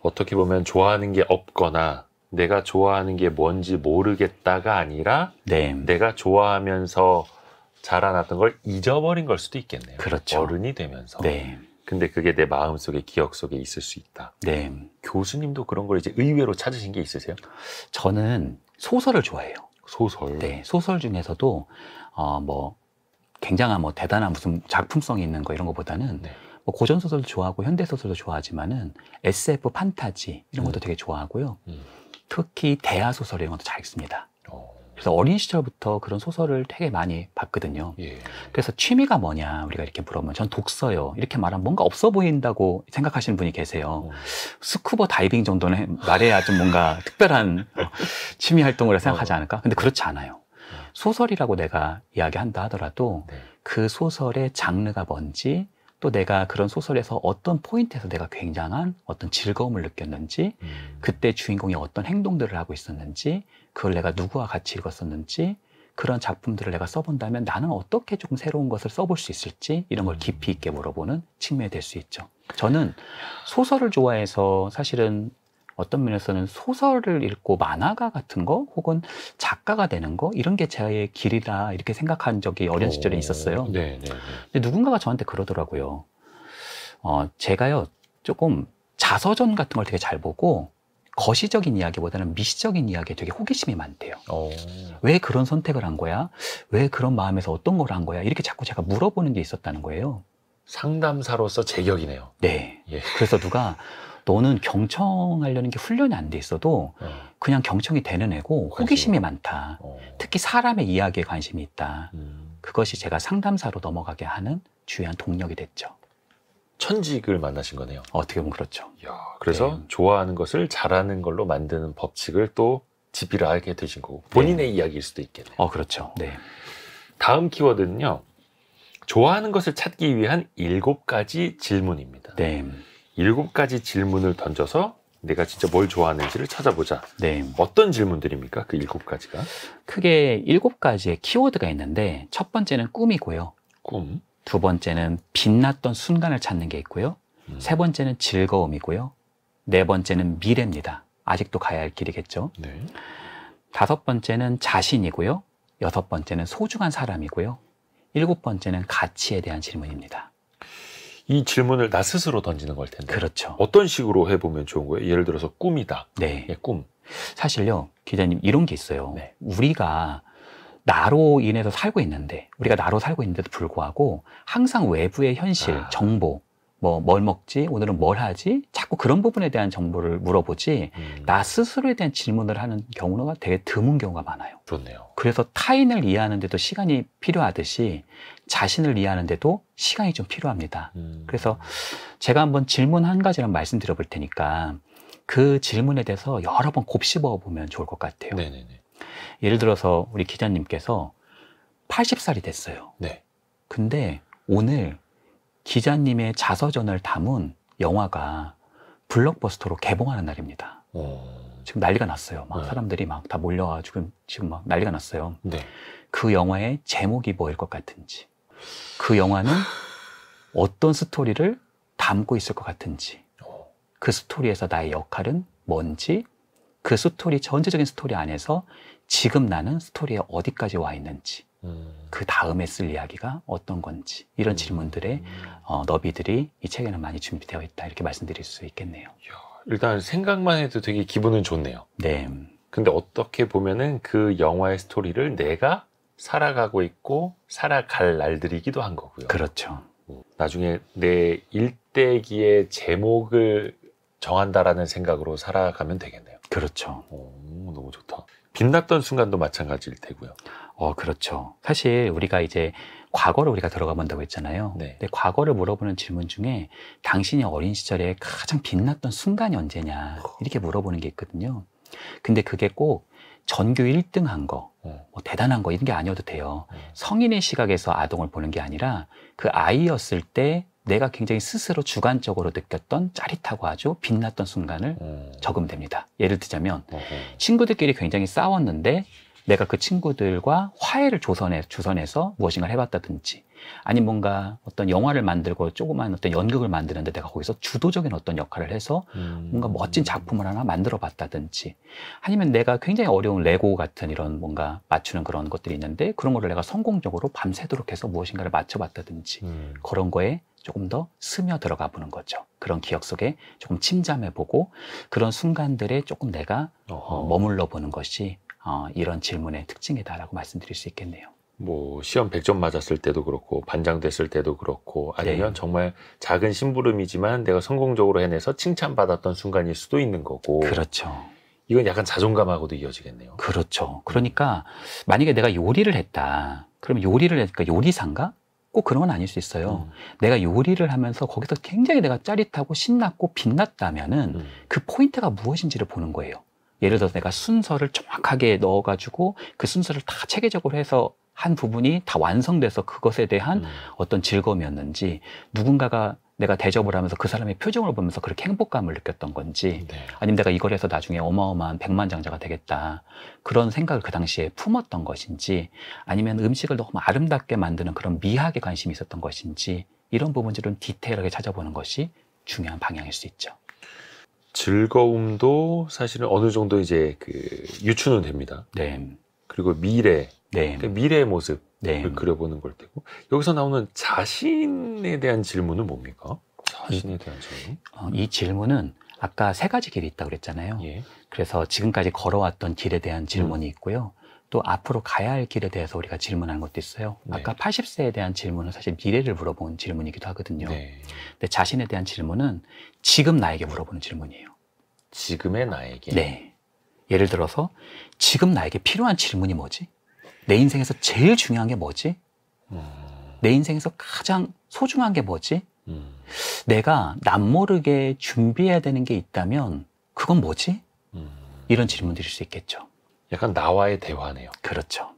어떻게 보면 좋아하는 게 없거나 내가 좋아하는 게 뭔지 모르겠다가 아니라 네. 내가 좋아하면서 자라났던 걸 잊어버린 걸 수도 있겠네요. 그렇죠. 어른이 되면서. 네. 근데 그게 내 마음 속에 기억 속에 있을 수 있다. 네. 교수님도 그런 걸 이제 의외로 찾으신 게 있으세요? 저는 소설을 좋아해요. 소설. 네. 소설 중에서도 어뭐 굉장한 뭐 대단한 무슨 작품성이 있는 거 이런 것보다는 네. 뭐 고전 소설도 좋아하고 현대 소설도 좋아하지만은 SF 판타지 이런 음. 것도 음. 되게 좋아하고요. 음. 특히 대하 소설 이런 것도 잘 읽습니다. 그래서 어린 시절부터 그런 소설을 되게 많이 봤거든요. 예. 그래서 취미가 뭐냐 우리가 이렇게 물어보면 전 독서요 이렇게 말하면 뭔가 없어 보인다고 생각하시는 분이 계세요. 어. 스쿠버 다이빙 정도는 말해야 좀 뭔가 (laughs) 특별한 취미 활동이라 어. 생각하지 않을까? 근데 그렇지 않아요. 어. 소설이라고 내가 이야기한다 하더라도 네. 그 소설의 장르가 뭔지 또 내가 그런 소설에서 어떤 포인트에서 내가 굉장한 어떤 즐거움을 느꼈는지 음. 그때 주인공이 어떤 행동들을 하고 있었는지 그걸 내가 누구와 같이 읽었었는지 그런 작품들을 내가 써본다면 나는 어떻게 조금 새로운 것을 써볼 수 있을지 이런 걸 깊이 음. 있게 물어보는 측면이 될 수 있죠. 저는 소설을 좋아해서 사실은 어떤 면에서는 소설을 읽고 만화가 같은 거 혹은 작가가 되는 거 이런 게제의 길이다 이렇게 생각한 적이 어린 시절에 어, 있었어요. 네, 네, 네. 근데 누군가가 저한테 그러더라고요. 어, 제가요 조금 자서전 같은 걸 되게 잘 보고 거시적인 이야기보다는 미시적인 이야기에 되게 호기심이 많대요. 오. 어. 왜 그런 선택을 한 거야? 왜 그런 마음에서 어떤 걸 한 거야? 이렇게 자꾸 제가 물어보는 게 있었다는 거예요. 상담사로서 제격이네요. 네. 예. 그래서 누가 너는 경청하려는 게 훈련이 안 돼 있어도 어. 그냥 경청이 되는 애고 호기심이 많다. 어. 특히 사람의 이야기에 관심이 있다. 음. 그것이 제가 상담사로 넘어가게 하는 주요한 동력이 됐죠. 천직을 만나신 거네요. 어떻게 보면 그렇죠. 이야, 그래서 네. 좋아하는 것을 잘하는 걸로 만드는 법칙을 또집이라 하게 되신 거고 네. 본인의 네. 이야기일 수도 있겠네요. 어, 그렇죠. 네. 다음 키워드는요. 좋아하는 것을 찾기 위한 일곱 가지 질문입니다. 네. 일곱 가지 질문을 던져서 내가 진짜 뭘 좋아하는지를 찾아보자. 네. 어떤 질문들입니까? 그 일곱 가지가? 크게 일곱 가지의 키워드가 있는데 첫 번째는 꿈이고요. 꿈. 두 번째는 빛났던 순간을 찾는 게 있고요. 음. 세 번째는 즐거움이고요. 네 번째는 미래입니다. 아직도 가야 할 길이겠죠. 네. 다섯 번째는 자신이고요. 여섯 번째는 소중한 사람이고요. 일곱 번째는 가치에 대한 질문입니다. 이 질문을 나 스스로 던지는 걸 텐데. 그렇죠. 어떤 식으로 해보면 좋은 거예요? 예를 들어서 꿈이다. 네. 예, 꿈. 사실요, 기자님, 이런 게 있어요. 네. 우리가 나로 인해서 살고 있는데 우리가 나로 살고 있는데도 불구하고 항상 외부의 현실, 아. 정보, 뭐 뭘 먹지, 오늘은 뭘 하지, 자꾸 그런 부분에 대한 정보를 물어보지 음. 나 스스로에 대한 질문을 하는 경우가 되게 드문 경우가 많아요. 좋네요. 그래서 타인을 이해하는데도 시간이 필요하듯이 자신을 이해하는데도 시간이 좀 필요합니다. 음. 그래서 제가 한번 질문 한 가지를 말씀드려 볼 테니까 그 질문에 대해서 여러 번 곱씹어 보면 좋을 것 같아요. 네네네. 예를 들어서 우리 기자님께서 80살이 됐어요. 네. 근데 오늘 기자님의 자서전을 담은 영화가 블록버스터로 개봉하는 날입니다. 오. 어. 지금 난리가 났어요. 막 네. 사람들이 막 다 몰려와 지금 지금 막 난리가 났어요. 네. 그 영화의 제목이 뭐일 것 같은지, 그 영화는 (sighs) 어떤 스토리를 담고 있을 것 같은지, 어. 그 스토리에서 나의 역할은 뭔지, 그 스토리 전체적인 스토리 안에서 지금 나는 스토리에 어디까지 와 있는지 음. 그 다음에 쓸 이야기가 어떤 건지 이런 음. 질문들의 어, 너비들이 이 책에는 많이 준비되어 있다 이렇게 말씀드릴 수 있겠네요. 일단 생각만 해도 되게 기분은 좋네요. 네. 근데 어떻게 보면은 그 영화의 스토리를 내가 살아가고 있고 살아갈 날들이기도 한 거고요. 그렇죠. 음, 나중에 내 일대기의 제목을 정한다라는 생각으로 살아가면 되겠네요. 그렇죠. 오, 너무 좋다. 빛났던 순간도 마찬가지일 테고요. 어, 그렇죠. 사실 우리가 이제 과거를 우리가 들어가 본다고 했잖아요. 네. 근데 과거를 물어보는 질문 중에 당신이 어린 시절에 가장 빛났던 순간이 언제냐 이렇게 물어보는 게 있거든요. 근데 그게 꼭 전교 1등 한 거, 네. 뭐 대단한 거 이런 게 아니어도 돼요. 네. 성인의 시각에서 아동을 보는 게 아니라 그 아이였을 때 내가 굉장히 스스로 주관적으로 느꼈던 짜릿하고 아주 빛났던 순간을 음. 어. 적면됩니다 예를 들자면 어허. 친구들끼리 굉장히 싸웠는데 내가 그 친구들과 화해를 조선해, 조선해서 무엇인가를 해봤다든지 아니 뭔가 어떤 영화를 만들고 조그만 어떤 연극을 만드는데 내가 거기서 주도적인 어떤 역할을 해서 음. 뭔가 멋진 작품을 하나 만들어 봤다든지 아니면 내가 굉장히 어려운 레고 같은 이런 뭔가 맞추는 그런 것들이 있는데 그런 거를 내가 성공적으로 밤새도록 해서 무엇인가를 맞춰 봤다든지 음. 그런 거에 조금 더 스며들어가 보는 거죠. 그런 기억 속에 조금 침잠해 보고 그런 순간들에 조금 내가 어, 머물러 보는 것이 어, 이런 질문의 특징이다라고 말씀드릴 수 있겠네요. 뭐 시험 100점 맞았을 때도 그렇고 반장 됐을 때도 그렇고 아니면 네. 정말 작은 심부름이지만 내가 성공적으로 해내서 칭찬받았던 순간일 수도 있는 거고 그렇죠. 이건 약간 자존감하고도 이어지겠네요. 그렇죠. 음. 그러니까 만약에 내가 요리를 했다. 그럼 요리를 했러니까 요리사인가? 꼭 그런 건 아닐 수 있어요. 음. 내가 요리를 하면서 거기서 굉장히 내가 짜릿하고 신났고 빛났다면은 음. 그 포인트가 무엇인지를 보는 거예요. 예를 들어서 내가 순서를 정확하게 넣어가지고 그 순서를 다 체계적으로 해서 한 부분이 다 완성돼서 그것에 대한 음. 어떤 즐거움이었는지 누군가가 내가 대접을 하면서 그 사람의 표정을 보면서 그렇게 행복감을 느꼈던 건지 네. 아니면 내가 이걸 해서 나중에 어마어마한 백만장자가 되겠다 그런 생각을 그 당시에 품었던 것인지 아니면 음식을 너무 아름답게 만드는 그런 미학에 관심이 있었던 것인지 이런 부분들은 디테일하게 찾아보는 것이 중요한 방향일 수 있죠. 즐거움도 사실은 어느 정도 이제 그 유추는 됩니다. 네. 그리고 미래, 네. 그러니까 미래의 모습 네. 그려보는 걸 테고 여기서 나오는 자신에 대한 질문은 뭡니까? 자신에 대한 질문? 어, 이 질문은 아까 세 가지 길이 있다고 그랬잖아요. 예. 그래서 지금까지 걸어왔던 길에 대한 질문이 음. 있고요. 또 앞으로 가야 할 길에 대해서 우리가 질문하는 것도 있어요. 네. 아까 80세에 대한 질문은 사실 미래를 물어본 질문이기도 하거든요. 네. 근데 자신에 대한 질문은 지금 나에게 물어보는 질문이에요. 지금의 나에게? 네. 예를 들어서 지금 나에게 필요한 질문이 뭐지? 내 인생에서 제일 중요한 게 뭐지? 내 인생에서 가장 소중한 게 뭐지? 음. 내가 남 모르게 준비해야 되는 게 있다면 그건 뭐지? 음. 이런 질문 드릴 수 있겠죠. 약간 나와의 대화네요. 그렇죠.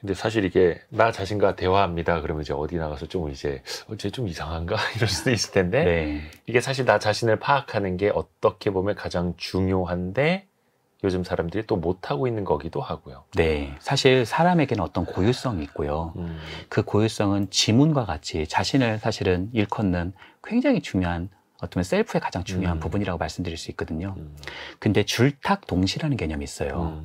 근데 사실 이게 나 자신과 대화합니다. 그러면 이제 어디 나가서 좀 이제 어, 쟤좀 이상한가 (laughs) 이럴 수도 있을 텐데 네. 이게 사실 나 자신을 파악하는 게 어떻게 보면 가장 중요한데 요즘 사람들이 또 못하고 있는 거기도 하고요. 네. 사실 사람에게는 어떤 고유성이 있고요. 음. 그 고유성은 지문과 같이 자신을 사실은 일컫는 굉장히 중요한 어떤 셀프의 가장 중요한 음. 부분이라고 말씀드릴 수 있거든요. 음. 근데 줄탁 동시라는 개념이 있어요.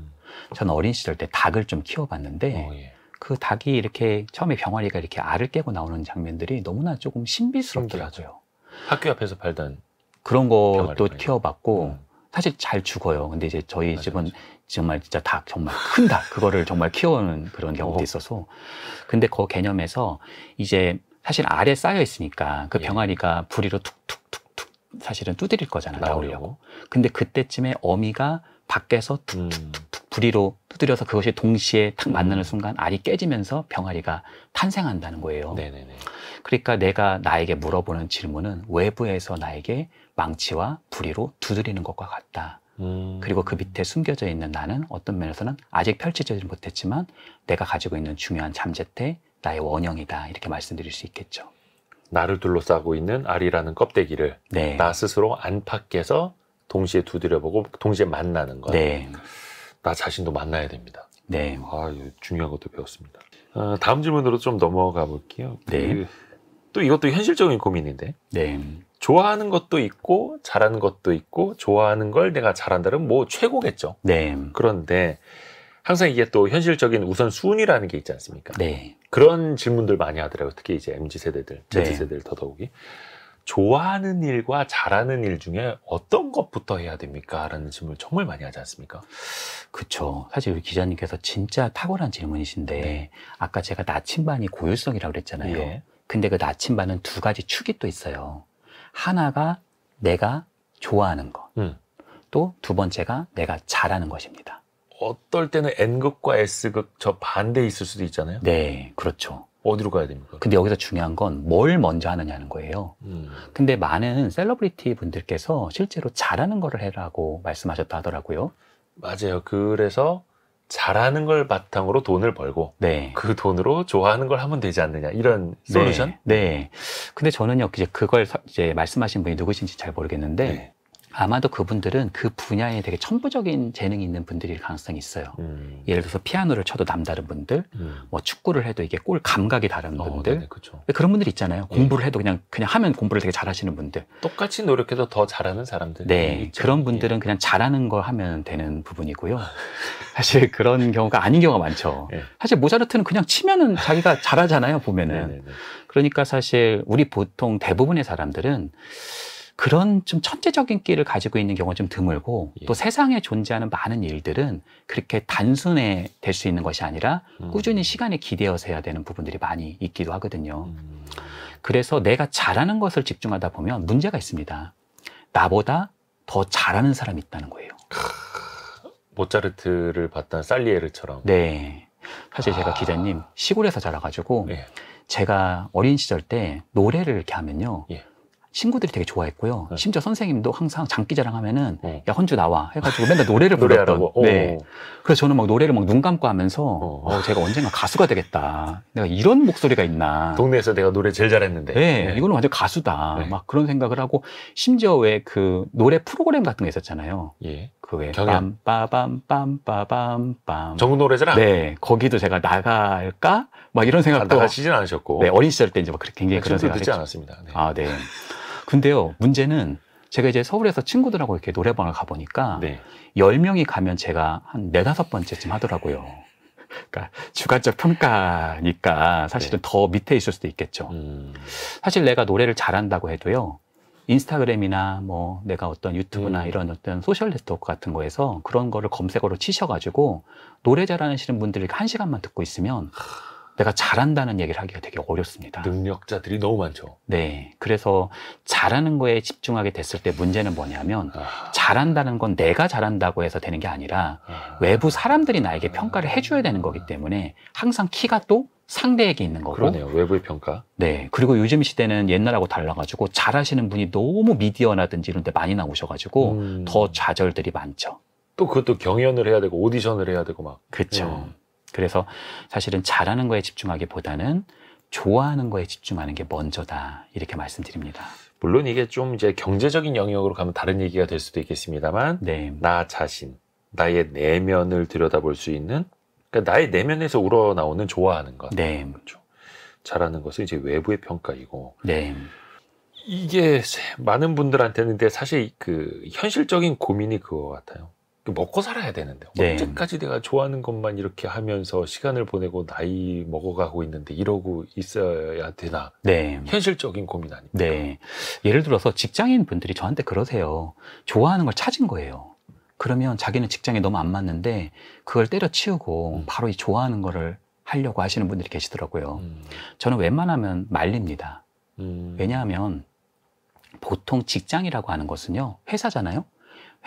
저는 음. 어린 시절 때 닭을 좀 키워봤는데 어, 예. 그 닭이 이렇게 처음에 병아리가 이렇게 알을 깨고 나오는 장면들이 너무나 조금 신비스럽더라고요. 신기하죠. 학교 앞에서 팔던 그런 것도 키워봤고 음. 사실 잘 죽어요. 근데 이제 저희 맞아, 집은 맞아. 정말 진짜 닭 정말 큰닭 그거를 정말 키우는 그런 어. 경우도 있어서 근데 그 개념에서 이제 사실 알에 쌓여 있으니까 그 예. 병아리가 부리로 툭툭툭툭 사실은 두드릴 거잖아요. 나오려고. 근데 그때쯤에 어미가 밖에서 음. 툭툭툭툭 부리로 두드려서 그것이 동시에 탁 만나는 음. 순간 알이 깨지면서 병아리가 탄생한다는 거예요. 네네네. 그러니까 내가 나에게 물어보는 질문은 외부에서 나에게 망치와 부리로 두드리는 것과 같다. 음. 그리고 그 밑에 숨겨져 있는 나는 어떤 면에서는 아직 펼치지 못했지만 내가 가지고 있는 중요한 잠재태, 나의 원형이다. 이렇게 말씀드릴 수 있겠죠. 나를 둘러싸고 있는 알이라는 껍데기를 네. 나 스스로 안팎에서 동시에 두드려보고 동시에 만나는 것. 네. 나 자신도 만나야 됩니다. 네. 아, 중요한 것도 배웠습니다. 어, 다음 질문으로 좀 넘어가 볼게요. 네. 그, 또 이것도 현실적인 고민인데. 네. 좋아하는 것도 있고 잘하는 것도 있고 좋아하는 걸 내가 잘한다면 뭐 최고겠죠. 네. 그런데 항상 이게 또 현실적인 우선 순위라는 게 있지 않습니까? 네. 그런 질문들 많이 하더라고요. 특히 이제 mz 세대들, z 네. 세대들 더더욱이 좋아하는 일과 잘하는 일 중에 어떤 것부터 해야 됩니까? 라는 질문을 정말 많이 하지 않습니까? 그쵸. 사실 우리 기자님께서 진짜 탁월한 질문이신데, 네. 아까 제가 나침반이 고유성이라고 그랬잖아요. 예. 근데 그 나침반은 두 가지 축이 또 있어요. 하나가 내가 좋아하는 것, 음. 또두 번째가 내가 잘하는 것입니다. 어떨 때는 N극과 S극 저 반대에 있을 수도 있잖아요. 네, 그렇죠. 어디로 가야 됩니까? 근데 여기서 중요한 건 뭘 먼저 하느냐는 거예요. 음. 근데 많은 셀러브리티 분들께서 실제로 잘하는 거를 해라고 말씀하셨다 하더라고요. 맞아요. 그래서 잘하는 걸 바탕으로 돈을 벌고 네. 그 돈으로 좋아하는 걸 하면 되지 않느냐 이런 네. 솔루션? 네. 네. 근데 저는 요 이제 그걸 이제 말씀하신 분이 누구신지 잘 모르겠는데 네. 아마도 그분들은 그 분야에 되게 천부적인 재능이 있는 분들일 가능성이 있어요. 음. 예를 들어서 피아노를 쳐도 남다른 분들, 음. 뭐 축구를 해도 이게 골 감각이 다른 어, 분들, 어, 그쵸. 그런 분들 있잖아요. 예. 공부를 해도 그냥 그냥 하면 공부를 되게 잘하시는 분들. 똑같이 노력해도 더 잘하는 사람들. 네, 있죠. 그런 예. 분들은 예. 그냥 잘하는 걸 하면 되는 부분이고요. 사실 그런 경우가 아닌 경우가 많죠. 예. 사실 모차르트는 그냥 치면은 자기가 잘하잖아요, 보면은. 네네네. 네, 네. 그러니까 사실 우리 보통 대부분의 사람들은 그런 좀 천재적인 끼를 가지고 있는 경우가 좀 드물고 예. 또 세상에 존재하는 많은 일들은 그렇게 단순해 될 수 있는 것이 아니라 음. 꾸준히 시간에 기대어서 해야 되는 부분들이 많이 있기도 하거든요. 음. 그래서 내가 잘하는 것을 집중하다 보면 문제가 있습니다. 나보다 더 잘하는 사람이 있다는 거예요. 모차르트를 봤던 살리에르처럼. 네. 사실 아... 제가 기자님 시골에서 자라가지고 예. 제가 어린 시절 때 노래를 이렇게 하면요. 예. 친구들이 되게 좋아했고요. 네. 심지어 선생님도 항상 장기자랑 하면은 네. 야 헌주 나와 해가지고 맨날 노래를 불렀던. 노 어. 네. 그래서 저는 막 노래를 막 눈 감고 하면서 어. 어, 제가 언젠가 가수가 되겠다. 내가 이런 목소리가 있나. 동네에서 내가 노래 제일 잘했는데. 네, 네. 이거는 완전 가수다. 네. 막 그런 생각을 하고 심지어 왜 그 노래 프로그램 같은 게 있었잖아요. 예. 그게 경연 빰빰빰빰빰빰 전국 노래자랑. 네, 거기도 제가 나갈까 막 이런 생각도 하시진 않으셨고. 네, 어린 시절 때 이제 막 그렇게 굉장히 네, 그런 생각 듣지 않았습니다. 네. 아, 네. 근데요, 문제는 제가 이제 서울에서 친구들하고 이렇게 노래방을 가보니까 네. 10명이 가면 제가 한 4, 5 번째쯤 하더라고요. 그러니까 주관적 평가니까 사실은 네. 더 밑에 있을 수도 있겠죠. 음. 사실 내가 노래를 잘한다고 해도요. 인스타그램이나 뭐 내가 어떤 유튜브나 음. 이런 어떤 소셜 네트워크 같은 거에서 그런 거를 검색어로 치셔가지고 노래 잘하시는 분들이 한 시간만 듣고 있으면 하. 내가 잘한다는 얘기를 하기가 되게 어렵습니다. 능력자들이 너무 많죠. 네. 그래서 잘하는 거에 집중하게 됐을 때 문제는 뭐냐면 아... 잘한다는 건 내가 잘한다고 해서 되는 게 아니라 아... 외부 사람들이 나에게 아. 평가를 해줘야 되는 거기 때문에 항상 키가 또 상대에게 있는 거고. 그러네요. 외부의 평가. 네. 그리고 요즘 시대는 옛날하고 달라가지고 잘하시는 분이 너무 미디어라든지 이런 데 많이 나오셔가지고 음... 더 좌절들이 많죠. 또 그것도 경연을 해야 되고 오디션을 해야 되고 막. 그렇죠. 음. 그래서 사실은 잘하는 거에 집중하기보다는 좋아하는 거에 집중하는 게 먼저다. 이렇게 말씀드립니다. 물론 이게 좀 이제 경제적인 영역으로 가면 다른 얘기가 될 수도 있겠습니다만 네. 나 자신, 나의 내면을 들여다볼 수 있는 그러니까 나의 내면에서 우러나오는 좋아하는 것. 네. 그렇죠. 잘하는 것은 이제 외부의 평가이고. 네. 이게 많은 분들한테는 근데 사실 그 현실적인 고민이 그거 같아요. 그 먹고 살아야 되는데 네. 언제까지 내가 좋아하는 것만 이렇게 하면서 시간을 보내고 나이 먹어가고 있는데 이러고 있어야 되나 네. 현실적인 고민 아닙니까? 네. 예를 들어서 직장인 분들이 저한테 그러세요. 좋아하는 걸 찾은 거예요. 그러면 자기는 직장에 너무 안 맞는데 그걸 때려치우고 음. 바로 이 좋아하는 거를 하려고 하시는 분들이 계시더라고요. 음. 저는 웬만하면 말립니다. 음. 왜냐하면 보통 직장이라고 하는 것은요 회사잖아요.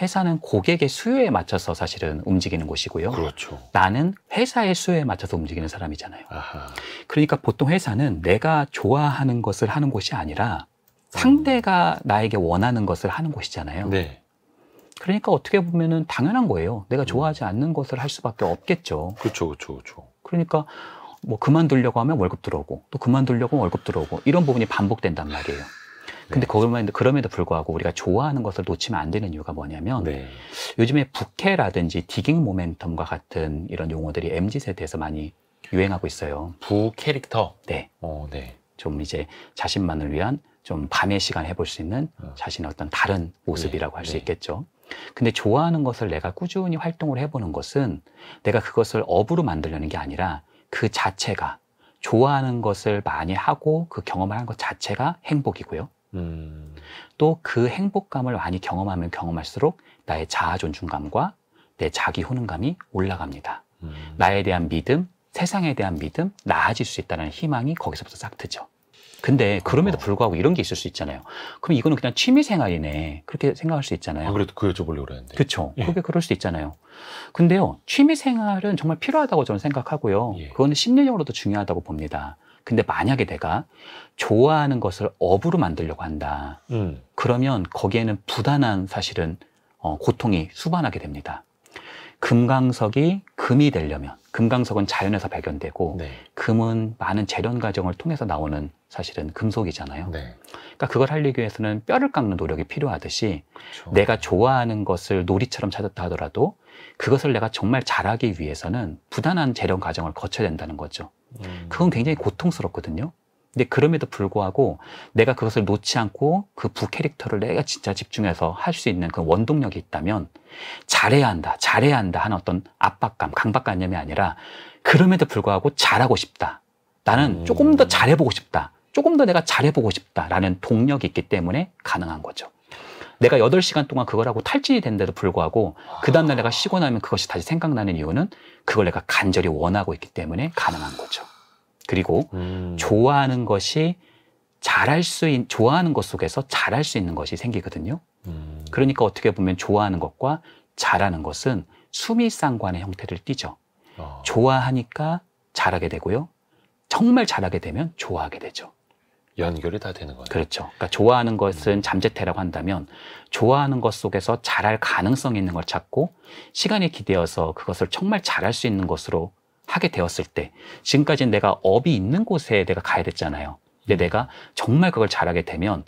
회사는 고객의 수요에 맞춰서 사실은 움직이는 곳이고요. 그렇죠. 나는 회사의 수요에 맞춰서 움직이는 사람이잖아요. 아하. 그러니까 보통 회사는 내가 좋아하는 것을 하는 곳이 아니라 음. 상대가 음. 나에게 원하는 것을 하는 곳이잖아요. 네. 그러니까 어떻게 보면은 당연한 거예요. 내가 좋아하지 않는 것을 할 수밖에 없겠죠. 그렇죠, 그렇죠, 그렇죠. 그러니까 뭐 그만두려고 하면 월급 들어오고 또 그만두려고 월급 들어오고 이런 부분이 반복된단 말이에요. 네. 근데 거기만 그럼에도 불구하고 우리가 좋아하는 것을 놓치면 안 되는 이유가 뭐냐면 네. 요즘에 부캐라든지 디깅 모멘텀과 같은 이런 용어들이 mz 세대에서 많이 유행하고 있어요. 부 캐릭터. 네. 어, 네. 좀 이제 자신만을 위한 좀 밤의 시간 해볼 수 있는 어. 자신의 어떤 다른 모습이라고 네, 할수 네. 있겠죠. 근데 좋아하는 것을 내가 꾸준히 활동을 해보는 것은 내가 그것을 업으로 만들려는 게 아니라 그 자체가 좋아하는 것을 많이 하고 그 경험을 한것 자체가 행복이고요. 또그 행복감을 많이 경험하면 경험할수록 나의 자아 존중감과 내 자기 효능감이 올라갑니다. 음. 나에 대한 믿음, 세상에 대한 믿음, 나아질 수 있다는 희망이 거기서부터 싹 트죠. 근데 그럼에도 어. 불구하고 이런 게 있을 수 있잖아요. 그럼 이거는 그냥 취미 생활이네. 그렇게 생각할 수 있잖아요. 아, 그래도 그 여쭤보려고 그랬는데. 그렇죠. 예. 그게 그럴 수 있잖아요. 근데요, 취미 생활은 정말 필요하다고 저는 생각하고요. 예. 그거는 심리적으로도 중요하다고 봅니다. 근데 만약에 내가 좋아하는 것을 업으로 만들려고 한다. 음. 그러면 거기에는 부단한 사실은 어, 고통이 수반하게 됩니다. 금강석이 금이 되려면 금강석은 자연에서 발견되고 네. 금은 많은 재련 과정을 통해서 나오는 사실은 금속이잖아요. 네. 그러니까 그걸 하려기 위해서는 뼈를 깎는 노력이 필요하듯이 그렇죠. 내가 좋아하는 것을 놀이처럼 찾았다 하더라도 그것을 내가 정말 잘하기 위해서는 부단한 재련 과정을 거쳐야 된다는 거죠. 음. 그건 굉장히 고통스럽거든요. 근데 그럼에도 불구하고 내가 그것을 놓지 않고 그 부캐릭터를 내가 진짜 집중해서 할 수 있는 그 원동력이 있다면 잘해야 한다, 잘해야 한다 하는 어떤 압박감, 강박관념이 아니라 그럼에도 불구하고 잘하고 싶다. 나는 음. 조금 더 잘해보고 싶다. 조금 더 내가 잘해보고 싶다라는 동력이 있기 때문에 가능한 거죠. 내가 여덟 시간 동안 그걸 하고 탈진이 된데도 불구하고 아. 그 다음날 내가 쉬고 나면 그것이 다시 생각나는 이유는 그걸 내가 간절히 원하고 있기 때문에 가능한 거죠. 그리고 음. 좋아하는 것이 잘할 수 있, 좋아하는 것 속에서 잘할 수 있는 것이 생기거든요. 음. 그러니까 어떻게 보면 좋아하는 것과 잘하는 것은 수미상관의 형태를 띠죠. 어. 좋아하니까 잘하게 되고요. 정말 잘하게 되면 좋아하게 되죠. 연결이 다 되는 거네요. 그렇죠. 그러니까 좋아하는 것은 잠재태라고 한다면 좋아하는 것 속에서 잘할 가능성 이 있는 걸 찾고 시간이 기대어서 그것을 정말 잘할 수 있는 것으로 하게 되었을 때 지금까지 내가 업이 있는 곳에 내가 가야 됐잖아요. 근데 음. 내가 정말 그걸 잘하게 되면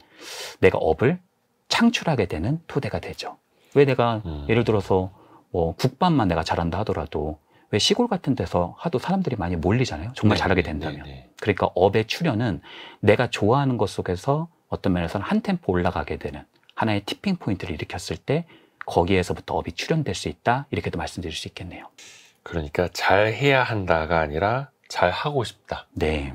내가 업을 창출하게 되는 토대가 되죠. 왜 내가 음. 예를 들어서 뭐 국밥만 내가 잘한다 하더라도 왜 시골 같은 데서 하도 사람들이 많이 몰리잖아요. 정말 네, 잘하게 된다면. 네, 네, 그러니까 업의 출현은 내가 좋아하는 것 속에서 어떤 면에서는 한 템포 올라가게 되는 하나의 티핑 포인트를 일으켰을 때 거기에서부터 업이 출현될 수 있다 이렇게도 말씀드릴 수 있겠네요. 그러니까 잘 해야 한다가 아니라 잘 하고 싶다. 네.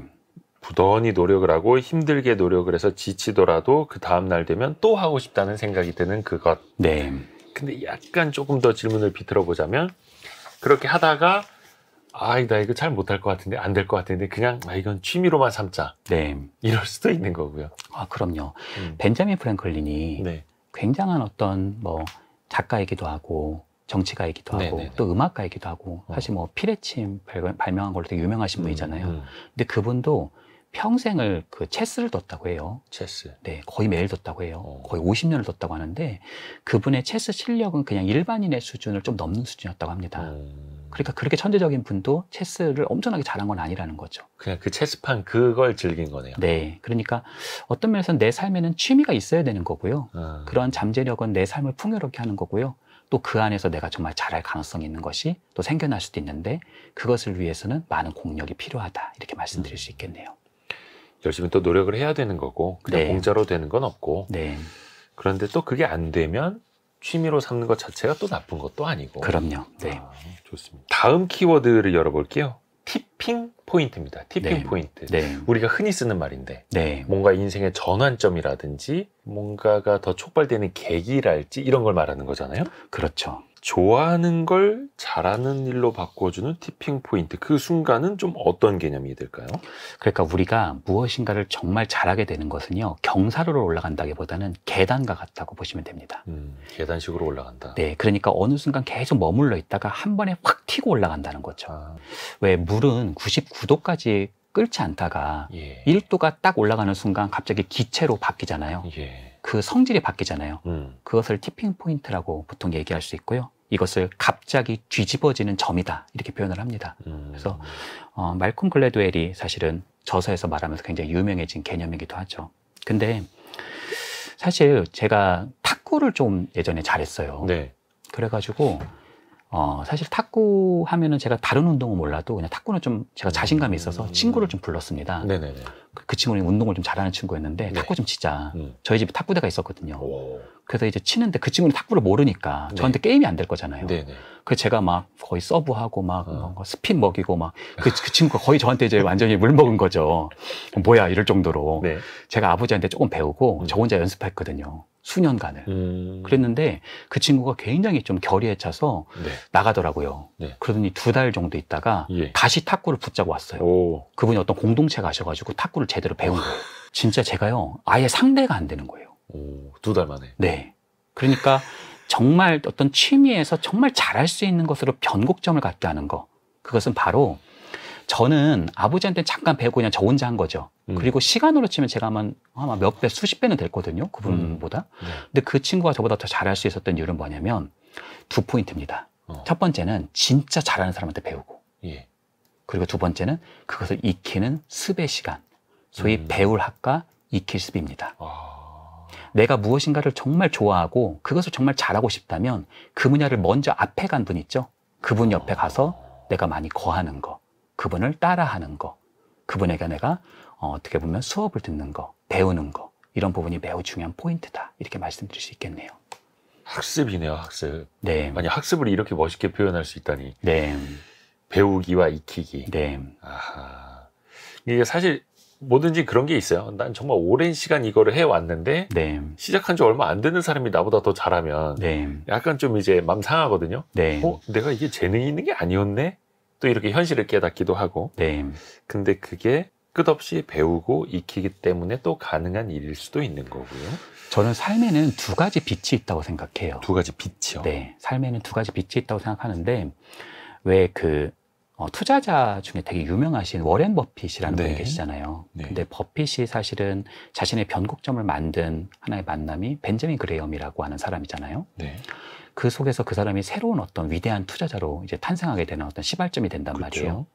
부더니 노력을 하고 힘들게 노력을 해서 지치더라도 그 다음 날 되면 또 하고 싶다는 생각이 드는 그것. 네. 근데 약간 조금 더 질문을 비틀어 보자면 그렇게 하다가 아이 나 이거 잘 못할 것 같은데 안 될 것 같은데 그냥 아 이건 취미로만 삼자. 네. 이럴 수도 있는 거고요. 아 그럼요. 음. 벤자민 프랭클린이 네. 굉장한 어떤 뭐 작가이기도 하고 정치가이기도 네, 하고 네네네. 네. 또 음악가이기도 하고 어. 사실 뭐 피레침 발명한 걸로 되게 유명하신 음, 분이잖아요. 음. 근데 그분도 평생을 그 체스를 뒀다고 해요. 체스. 네, 거의 매일 뒀다고 해요. 오. 어. 거의 50년을 뒀다고 하는데 그분의 체스 실력은 그냥 일반인의 수준을 좀 넘는 수준이었다고 합니다. 음. 그러니까 그렇게 천재적인 분도 체스를 엄청나게 잘한 건 아니라는 거죠. 그냥 그 체스판 그걸 즐긴 거네요. 네, 그러니까 어떤 면에서는 내 삶에는 취미가 있어야 되는 거고요. 음. 그런 잠재력은 내 삶을 풍요롭게 하는 거고요. 또 그 안에서 내가 정말 잘할 가능성이 있는 것이 또 생겨날 수도 있는데 그것을 위해서는 많은 공력이 필요하다 이렇게 말씀드릴 음. 수 있겠네요. 열심히 또 노력을 해야 되는 거고 그냥 네. 공짜로 되는 건 없고 네. 그런데 또 그게 안 되면 취미로 삼는 것 자체가 또 나쁜 것도 아니고 그럼요 네 아, 좋습니다 다음 키워드를 열어볼게요 티핑 포인트입니다 티핑 네. 포인트 네. 우리가 흔히 쓰는 말인데 네. 뭔가 인생의 전환점이라든지 뭔가가 더 촉발되는 계기랄지 이런 걸 말하는 거잖아요 그렇죠 좋아하는 걸 잘하는 일로 바꿔주는 티핑 포인트 그 순간은 좀 어떤 개념이 될까요? 그러니까 우리가 무엇인가를 정말 잘하게 되는 것은요 경사로로 올라간다기보다는 계단과 같다고 보시면 됩니다. 음, 계단식으로 올라간다. 네, 그러니까 어느 순간 계속 머물러 있다가 한 번에 확 튀고 올라간다는 거죠. 아. 왜 물은 99도까지 끓지 않다가 예. 1도가 딱 올라가는 순간 갑자기 기체로 바뀌잖아요. 예. 그 성질이 바뀌잖아요. 음. 그것을 티핑 포인트라고 보통 얘기할 수 있고요. 이것을 갑자기 뒤집어지는 점이다 이렇게 표현을 합니다. 음. 그래서 어, 말콤 글래드웰이 사실은 저서에서 말하면서 굉장히 유명해진 개념이기도 하죠. 근데 사실 제가 탁구를 좀 예전에 잘했어요. 네. 그래가지고 어, 사실 탁구 하면은 제가 다른 운동은 몰라도 그냥 탁구는 좀 제가 자신감이 있어서 음. 친구를 좀 불렀습니다. 네네네. 그, 그 친구는 운동을 좀 잘하는 친구였는데 네. 탁구 좀 치자. 음. 저희 집에 탁구대가 있었거든요. 오. 그래서 이제 치는데 그 친구는 탁구를 모르니까 네. 저한테 게임이 안 될 거잖아요. 네네. 그 제가 막 거의 서브하고 막 어. 뭐 스핀 먹이고 막그 그 친구가 거의 저한테 이제 완전히 물 먹은 거죠. 뭐야 이럴 정도로 네. 제가 아버지한테 조금 배우고 음. 저 혼자 연습했거든요. 수년간을 음. 그랬는데 그 친구가 굉장히 좀 결의에 차서 네. 나가더라고요. 네. 그러더니 두 달 정도 있다가 예. 다시 탁구를 붙자고 왔어요. 오. 그분이 어떤 공동체 가셔가지고 탁구를 제대로 배운 거예요. 진짜 제가요 아예 상대가 안 되는 거예요. 두달 만에. 네. 그러니까 정말 어떤 취미에서 정말 잘할 수 있는 것으로 변곡점을 갖다는 거. 그것은 바로 저는 아버지한테 잠깐 배우고 그냥 저 혼자 한 거죠. 음. 그리고 시간으로 치면 제가 아마, 몇 배, 수십 배는 됐거든요. 그분보다. 음. 네. 근데 그 친구가 저보다 더 잘할 수 있었던 이유는 뭐냐면 두 포인트입니다. 어. 첫 번째는 진짜 잘하는 사람한테 배우고. 예. 그리고 두 번째는 그것을 익히는 습의 시간. 소위 음. 배울 학과 익힐 습입니다. 아. 내가 무엇인가를 정말 좋아하고 그것을 정말 잘하고 싶다면 그 분야를 먼저 앞에 간 분 있죠. 그분 옆에 가서 내가 많이 거하는 거, 그분을 따라하는 거, 그분에게 내가 어, 어떻게 어 보면 수업을 듣는 거, 배우는 거 이런 부분이 매우 중요한 포인트다 이렇게 말씀드릴 수 있겠네요. 학습이네요, 학습. 네. 아니 학습을 이렇게 멋있게 표현할 수 있다니. 네. 배우기와 익히기. 네. 아하. 이게 사실 뭐든지 그런 게 있어요. 난 정말 오랜 시간 이거를 해왔는데 네. 시작한 지 얼마 안 되는 사람이 나보다 더 잘하면 네. 약간 좀 이제 맘 상하거든요. 네. 어, 내가 이게 재능이 있는 게 아니었네? 또 이렇게 현실을 깨닫기도 하고. 네. 근데 그게 끝없이 배우고 익히기 때문에 또 가능한 일일 수도 있는 거고요. 저는 삶에는 두 가지 빛이 있다고 생각해요. 두 가지 빛이요? 네. 삶에는 두 가지 빛이 있다고 생각하는데 왜그 어, 투자자 중에 되게 유명하신 워렌 버핏이라는 네. 분이 계시잖아요. 네. 근데 버핏이 사실은 자신의 변곡점을 만든 하나의 만남이 벤저민 그레엄이라고 하는 사람이잖아요. 네. 그 속에서 그 사람이 새로운 어떤 위대한 투자자로 이제 탄생하게 되는 어떤 시발점이 된단 그렇죠. 말이에요.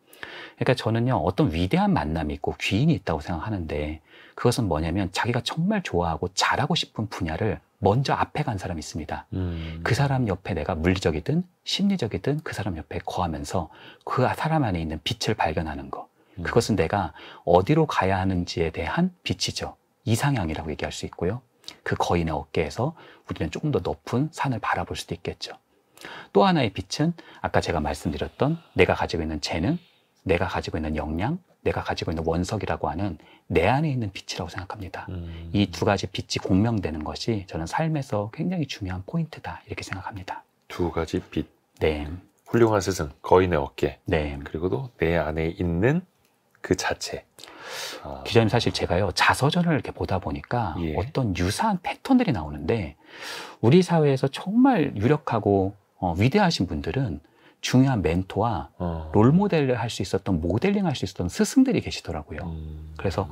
그러니까 저는요 어떤 위대한 만남이 있고 귀인이 있다고 생각하는데 그것은 뭐냐면 자기가 정말 좋아하고 잘하고 싶은 분야를 먼저 앞에 간 사람이 있습니다. 음. 그 사람 옆에 내가 물리적이든 심리적이든 그 사람 옆에 거하면서 그 사람 안에 있는 빛을 발견하는 거. 음. 그것은 내가 어디로 가야 하는지에 대한 빛이죠. 이상향이라고 얘기할 수 있고요. 그 거인의 어깨에서 우리는 조금 더 높은 산을 바라볼 수도 있겠죠. 또 하나의 빛은 아까 제가 말씀드렸던 내가 가지고 있는 재능, 내가 가지고 있는 역량, 내가 가지고 있는 원석이라고 하는 내 안에 있는 빛이라고 생각합니다. 음. 이두 가지 빛이 공명되는 것이 저는 삶에서 굉장히 중요한 포인트다 이렇게 생각합니다. 두 가지 빛. 네. 훌륭한 스승, 거인의 어깨. 네. 그리고도 내 안에 있는 그 자체. 아. 기자님 사실 제가요 자서전을 이렇게 보다 보니까 예. 어떤 유사한 패턴들이 나오는데 우리 사회에서 정말 유력하고 어, 위대하신 분들은 중요한 멘토와 어. 롤모델을 할 수 있었던 모델링 할 수 있었던 스승들이 계시더라고요. 음. 그래서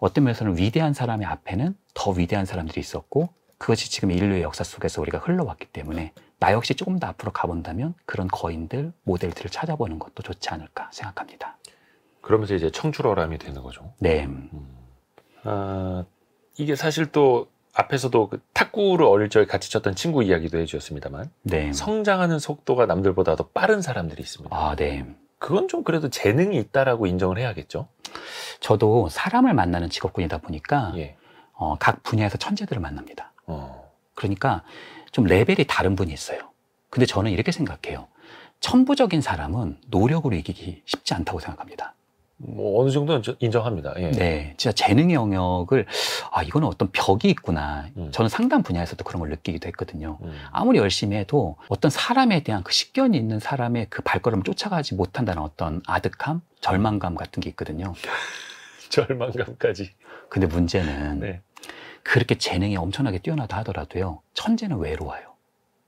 어떤 면에서는 위대한 사람의 앞에는 더 위대한 사람들이 있었고 그것이 지금 인류의 역사 속에서 우리가 흘러왔기 때문에 나 역시 조금 더 앞으로 가본다면 그런 거인들, 모델들을 찾아보는 것도 좋지 않을까 생각합니다. 그러면서 이제 청출어람이 되는 거죠. 네. 음. 아, 이게 사실 또 앞에서도 그 탁구를 어릴 적에 같이 쳤던 친구 이야기도 해주셨습니다만 네. 성장하는 속도가 남들보다 더 빠른 사람들이 있습니다. 아, 네. 그건 좀 그래도 재능이 있다라고 인정을 해야겠죠. 저도 사람을 만나는 직업군이다 보니까 예. 어, 각 분야에서 천재들을 만납니다. 어. 그러니까 좀 레벨이 다른 분이 있어요. 근데 저는 이렇게 생각해요. 천부적인 사람은 노력으로 이기기 쉽지 않다고 생각합니다. 뭐 어느 정도는 인정합니다. 예. 네, 진짜 재능의 영역을 아 이거는 어떤 벽이 있구나. 음. 저는 상담 분야에서도 그런 걸 느끼기도 했거든요. 음. 아무리 열심히 해도 어떤 사람에 대한 그 식견이 있는 사람의 그 발걸음을 쫓아가지 못한다는 어떤 아득함, 절망감 같은 게 있거든요. (laughs) 절망감까지. 근데 문제는 네. 그렇게 재능이 엄청나게 뛰어나다 하더라도요. 천재는 외로워요.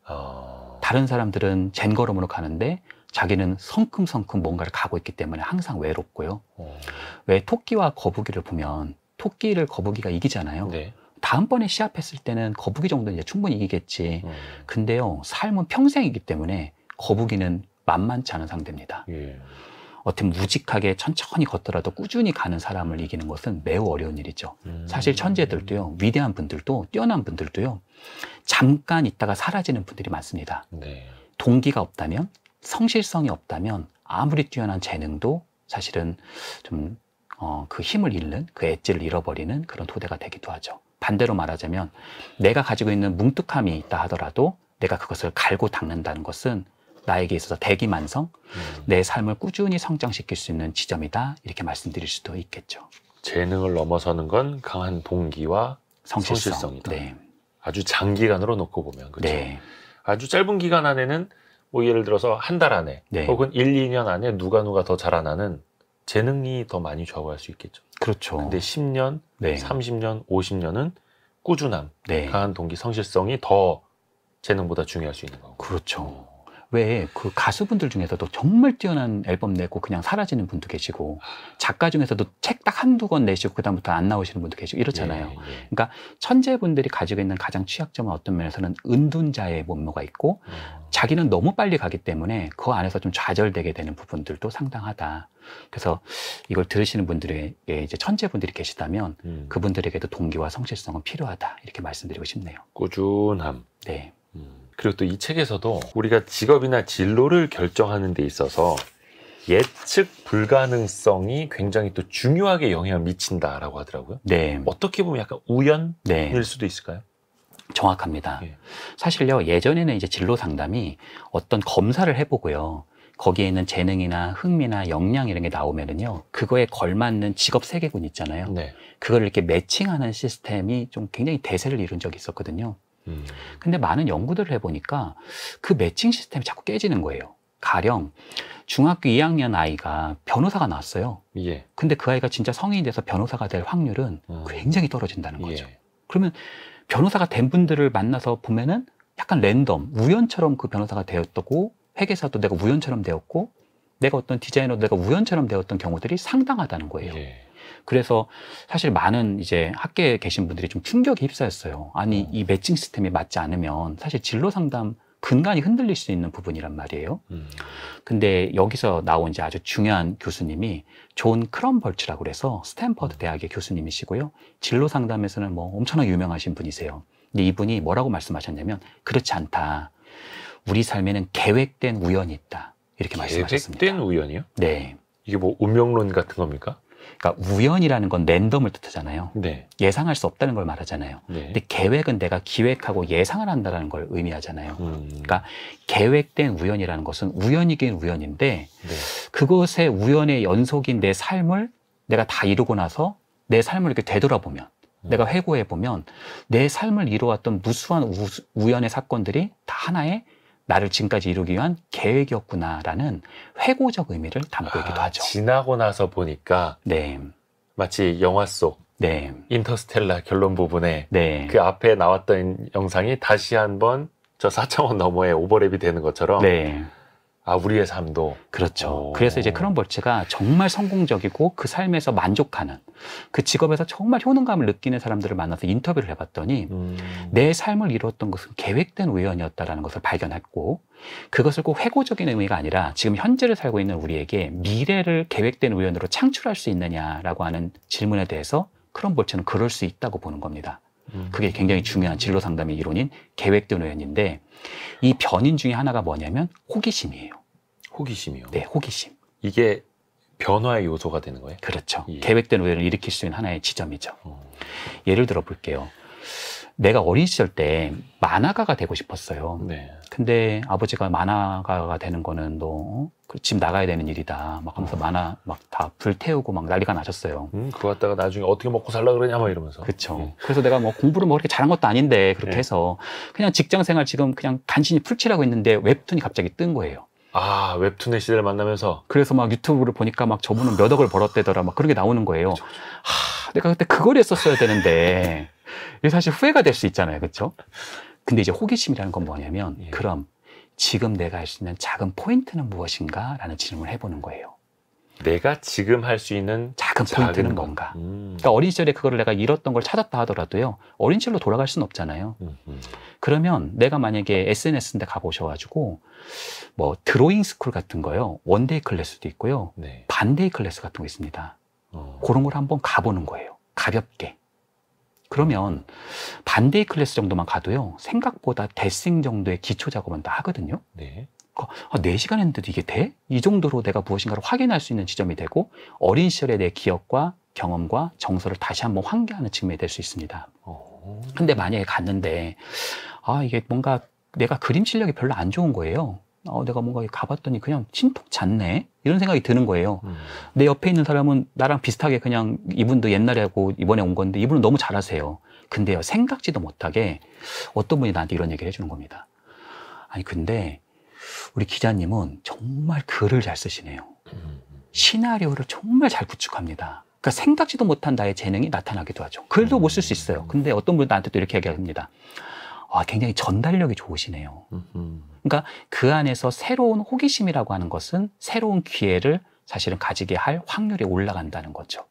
어... 다른 사람들은 젠걸음으로 가는데 자기는 성큼성큼 뭔가를 가고 있기 때문에 항상 외롭고요. 오. 어. 왜 토끼와 거북이를 보면 토끼를 거북이가 이기잖아요. 네. 다음번에 시합했을 때는 거북이 정도는 이제 충분히 이기겠지. 음. 근데요, 삶은 평생이기 때문에 거북이는 만만치 않은 상대입니다. 예. 어떻게 무직하게 천천히 걷더라도 꾸준히 가는 사람을 이기는 것은 매우 어려운 일이죠. 음. 사실 천재들도요, 위대한 분들도, 뛰어난 분들도요, 잠깐 있다가 사라지는 분들이 많습니다. 네. 동기가 없다면 성실성이 없다면 아무리 뛰어난 재능도 사실은 좀그 어, 그 힘을 잃는 그 엣지를 잃어버리는 그런 토대가 되기도 하죠. 반대로 말하자면 내가 가지고 있는 뭉뚝함이 있다 하더라도 내가 그것을 갈고 닦는다는 것은 나에게 있어서 대기만성, 음. 내 삶을 꾸준히 성장시킬 수 있는 지점이다 이렇게 말씀드릴 수도 있겠죠. 재능을 넘어서는 건 강한 동기와 성실성. 이다 네. 아주 장기간으로 놓고 보면 그렇죠. 네. 아주 짧은 기간 안에는 뭐 예를 들어서 한 달 안에 네. 혹은 1, 2년 안에 누가 누가 더 잘하나는 재능이 더 많이 좌우할 수 있겠죠. 그렇죠. 근데 10년, 네. 30년, 50년은 꾸준함, 네. 강한 동기, 성실성이 더 재능보다 중요할 수 있는 거고. 그렇죠. 왜그 가수분들 중에서도 정말 뛰어난 앨범 내고 그냥 사라지는 분도 계시고 작가 중에서도 책 딱 한두 권 내시고 그다음부터 안 나오시는 분도 계시고 이렇잖아요. 예, 예. 그러니까 천재분들이 가지고 있는 가장 취약점은 어떤 면에서는 은둔자의 몸모가 있고 어. 자기는 너무 빨리 가기 때문에 그 안에서 좀 좌절되게 되는 부분들도 상당하다. 그래서 이걸 들으시는 분들에게 이제 천재분들이 계시다면 음. 그분들에게도 동기와 성실성은 필요하다. 이렇게 말씀드리고 싶네요. 꾸준함. 네. 음. 그리고 또 이 책에서도 우리가 직업이나 진로를 결정하는 데 있어서 예측 불가능성이 굉장히 또 중요하게 영향을 미친다라고 하더라고요. 네. 어떻게 보면 약간 우연일 네. 수도 있을까요? 정확합니다. 예. 사실요, 예전에는 이제 진로 상담이 어떤 검사를 해보고요. 거기에 있는 재능이나 흥미나 역량 이런 게 나오면은요 그거에 걸맞는 직업 세계군 있잖아요 네. 그걸 이렇게 매칭하는 시스템이 좀 굉장히 대세를 이룬 적이 있었거든요 음. 근데 많은 연구들을 해보니까 그 매칭 시스템이 자꾸 깨지는 거예요. 가령 중학교 2학년 아이가 변호사가 나왔어요. 예. 근데 그 아이가 진짜 성인이 돼서 변호사가 될 확률은 음. 굉장히 떨어진다는 예. 거죠. 예. 그러면 변호사가 된 분들을 만나서 보면은 약간 랜덤, 우연처럼 그 변호사가 되었고 회계사도 내가 우연처럼 되었고 내가 어떤 디자이너도 내가 우연처럼 되었던 경우들이 상당하다는 거예요. 예. 그래서 사실 많은 이제 학계에 계신 분들이 좀 충격에 휩싸였어요. 아니, 음. 이 매칭 시스템에 맞지 않으면 사실 진로 상담 근간이 흔들릴 수 있는 부분이란 말이에요. 음. 근데 여기서 나온 이제 아주 중요한 교수님이 존 크럼벌츠라고 그래서 스탠퍼드 음. 대학의 교수님이시고요. 진로 상담에서는 뭐 엄청나게 유명하신 분이세요. 근데 이분이 뭐라고 말씀하셨냐면 그렇지 않다. 우리 삶에는 계획된 우연이 있다. 이렇게 말씀하셨습니다. 계획된 우연이요? 네. 이게 뭐 운명론 같은 겁니까? 그러니까 우연이라는 건 랜덤을 뜻하잖아요. 네. 예상할 수 없다는 걸 말하잖아요. 네. 근데 계획은 내가 기획하고 예상을 한다라는 걸 의미하잖아요. 음. 그러니까 계획된 우연이라는 것은 우연이긴 우연인데 네. 그것의 우연의 연속인 내 삶을 내가 다 이루고 나서 내 삶을 이렇게 되돌아보면 음. 내가 회고해 보면 내 삶을 이루었던 무수한 우, 우연의 사건들이 다 하나의 나를 지금까지 이루기 위한 계획이었구나라는 회고적 의미를 담고 아, 있기도 하죠. 지나고 나서 보니까 네. 마치 영화 속 네. 인터스텔라 결론 부분에 네. 그 앞에 나왔던 영상이 다시 한번 저 4차원 너머에 오버랩이 되는 것처럼 네. 아, 우리의 삶도. 그렇죠. 오. 그래서 이제 크롬볼츠가 정말 성공적이고 그 삶에서 만족하는 그 직업에서 정말 효능감을 느끼는 사람들을 만나서 인터뷰를 해봤더니 음. 내 삶을 이루었던 것은 계획된 우연이었다라는 것을 발견했고 그것을 꼭 회고적인 의미가 아니라 지금 현재를 살고 있는 우리에게 미래를 계획된 우연으로 창출할 수 있느냐라고 하는 질문에 대해서 크롬볼츠는 그럴 수 있다고 보는 겁니다. 음. 그게 굉장히 중요한 진로 상담의 이론인 계획된 우연인데 이 변인 중에 하나가 뭐냐면 호기심이에요. 호기심이요. 네, 호기심. 이게 변화의 요소가 되는 거예요? 그렇죠. 예. 계획된 오해를 일으킬 수 있는 하나의 지점이죠. 어. 예를 들어 볼게요. 내가 어린 시절 때 만화가가 되고 싶었어요. 네. 근데 아버지가 만화가가 되는 거는 너집 어? 나가야 되는 일이다. 막 하면서 어. 만화 막 다 불태우고 막 난리가 나셨어요. 음, 그거 갖다가 나중에 어떻게 먹고 살라 그러냐 막 이러면서. 그렇죠. 네. 그래서 내가 뭐 공부를 뭐 그렇게 잘한 것도 아닌데 그렇게 네. 해서 그냥 직장 생활 지금 그냥 간신히 풀칠하고 있는데 웹툰이 갑자기 뜬 거예요. 아 웹툰의 시대를 만나면서 그래서 막 유튜브를 보니까 막 저분은 몇 억을 벌었대더라 막 그런 게 나오는 거예요. 그쵸, 그쵸. 하, 내가 그때 그걸 했었어야 되는데 이게 사실 후회가 될 수 있잖아요, 그렇죠? 근데 이제 호기심이라는 건 뭐냐면 예. 그럼 지금 내가 할 수 있는 작은 포인트는 무엇인가라는 질문을 해보는 거예요. 내가 지금 할 수 있는 작은 포인트는 작은 뭔가. 음. 그러니까 어린 시절에 그거를 내가 잃었던 걸 찾았다 하더라도요. 어린 시절로 돌아갈 수는 없잖아요. 음, 음. 그러면 내가 만약에 SNS인데 가보셔가지고 뭐 드로잉 스쿨 같은 거요. 원데이 클래스도 있고요. 네. 반데이 클래스 같은 거 있습니다. 어. 그런 걸 한번 가보는 거예요. 가볍게. 그러면 반데이 클래스 정도만 가도요. 생각보다 데싱 정도의 기초 작업은 다 하거든요. 네. 그러니까 아, 4시간 했는데도 이게 돼? 이 정도로 내가 무엇인가를 확인할 수 있는 지점이 되고 어린 시절의 내 기억과 경험과 정서를 다시 한번 환기하는 측면이 될 수 있습니다. 오. 어. 근데 만약에 갔는데 아 이게 뭔가 내가 그림 실력이 별로 안 좋은 거예요. 어, 내가 뭔가 가봤더니 그냥 침통 잤네? 이런 생각이 드는 거예요. 음. 내 옆에 있는 사람은 나랑 비슷하게 그냥 이분도 옛날에 하고 이번에 온 건데 이분은 너무 잘하세요. 근데요, 생각지도 못하게 어떤 분이 나한테 이런 얘기를 해주는 겁니다. 아니, 근데 우리 기자님은 정말 글을 잘 쓰시네요. 음. 시나리오를 정말 잘 구축합니다. 그러니까 생각지도 못한 나의 재능이 나타나기도 하죠. 글도 못 쓸 수 있어요. 근데 어떤 분이 나한테 또 이렇게 얘기합니다. 아, 굉장히 전달력이 좋으시네요. 그러니까 그 안에서 새로운 호기심이라고 하는 것은 새로운 기회를 사실은 가지게 할 확률이 올라간다는 거죠.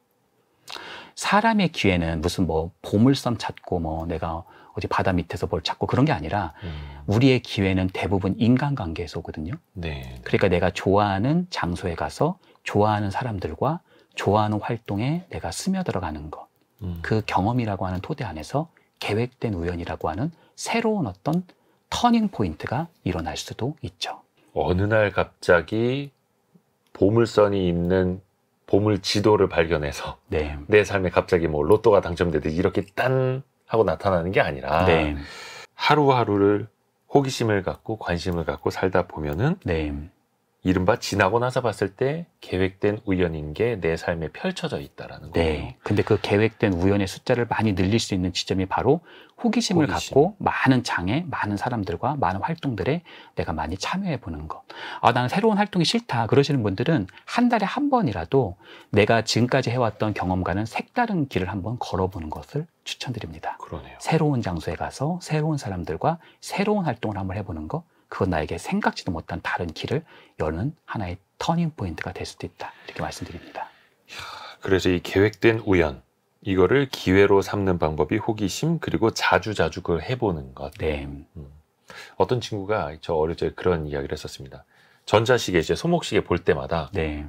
사람의 기회는 무슨 뭐 보물섬 찾고 뭐 내가 어디 바다 밑에서 뭘 찾고 그런 게 아니라 음. 우리의 기회는 대부분 인간관계에서 오거든요. 네. 네. 그러니까 내가 좋아하는 장소에 가서 좋아하는 사람들과 좋아하는 활동에 내가 스며들어가는 것. 음. 그 경험이라고 하는 토대 안에서 계획된 우연이라고 하는 새로운 어떤 터닝 포인트가 일어날 수도 있죠. 어느 날 갑자기 보물선이 있는 보물 지도를 발견해서 네. 내 삶에 갑자기 뭐 로또가 당첨되듯이 이렇게 딴 하고 나타나는 게 아니라 네. 하루하루를 호기심을 갖고 관심을 갖고 살다 보면은 네. 이른바 지나고 나서 봤을 때 계획된 우연인 게 내 삶에 펼쳐져 있다라는 거예요. 네. 근데 그 계획된 우연의 숫자를 많이 늘릴 수 있는 지점이 바로 호기심을 호기심. 갖고 많은 장에 많은 사람들과 많은 활동들에 내가 많이 참여해 보는 것. 아, 나는 새로운 활동이 싫다. 그러시는 분들은 한 달에 한 번이라도 내가 지금까지 해왔던 경험과는 색다른 길을 한번 걸어보는 것을 추천드립니다. 그러네요. 새로운 장소에 가서 새로운 사람들과 새로운 활동을 한번 해보는 것. 그건 나에게 생각지도 못한 다른 길을 여는 하나의 터닝 포인트가 될 수도 있다. 이렇게 말씀드립니다. 그래서 이 계획된 우연 이거를 기회로 삼는 방법이 호기심 그리고 자주 자주 그걸 해보는 것. 네. 음. 어떤 친구가 저 어릴 때 그런 이야기를 했었습니다. 전자시계 이제 소목시계 볼 때마다 네.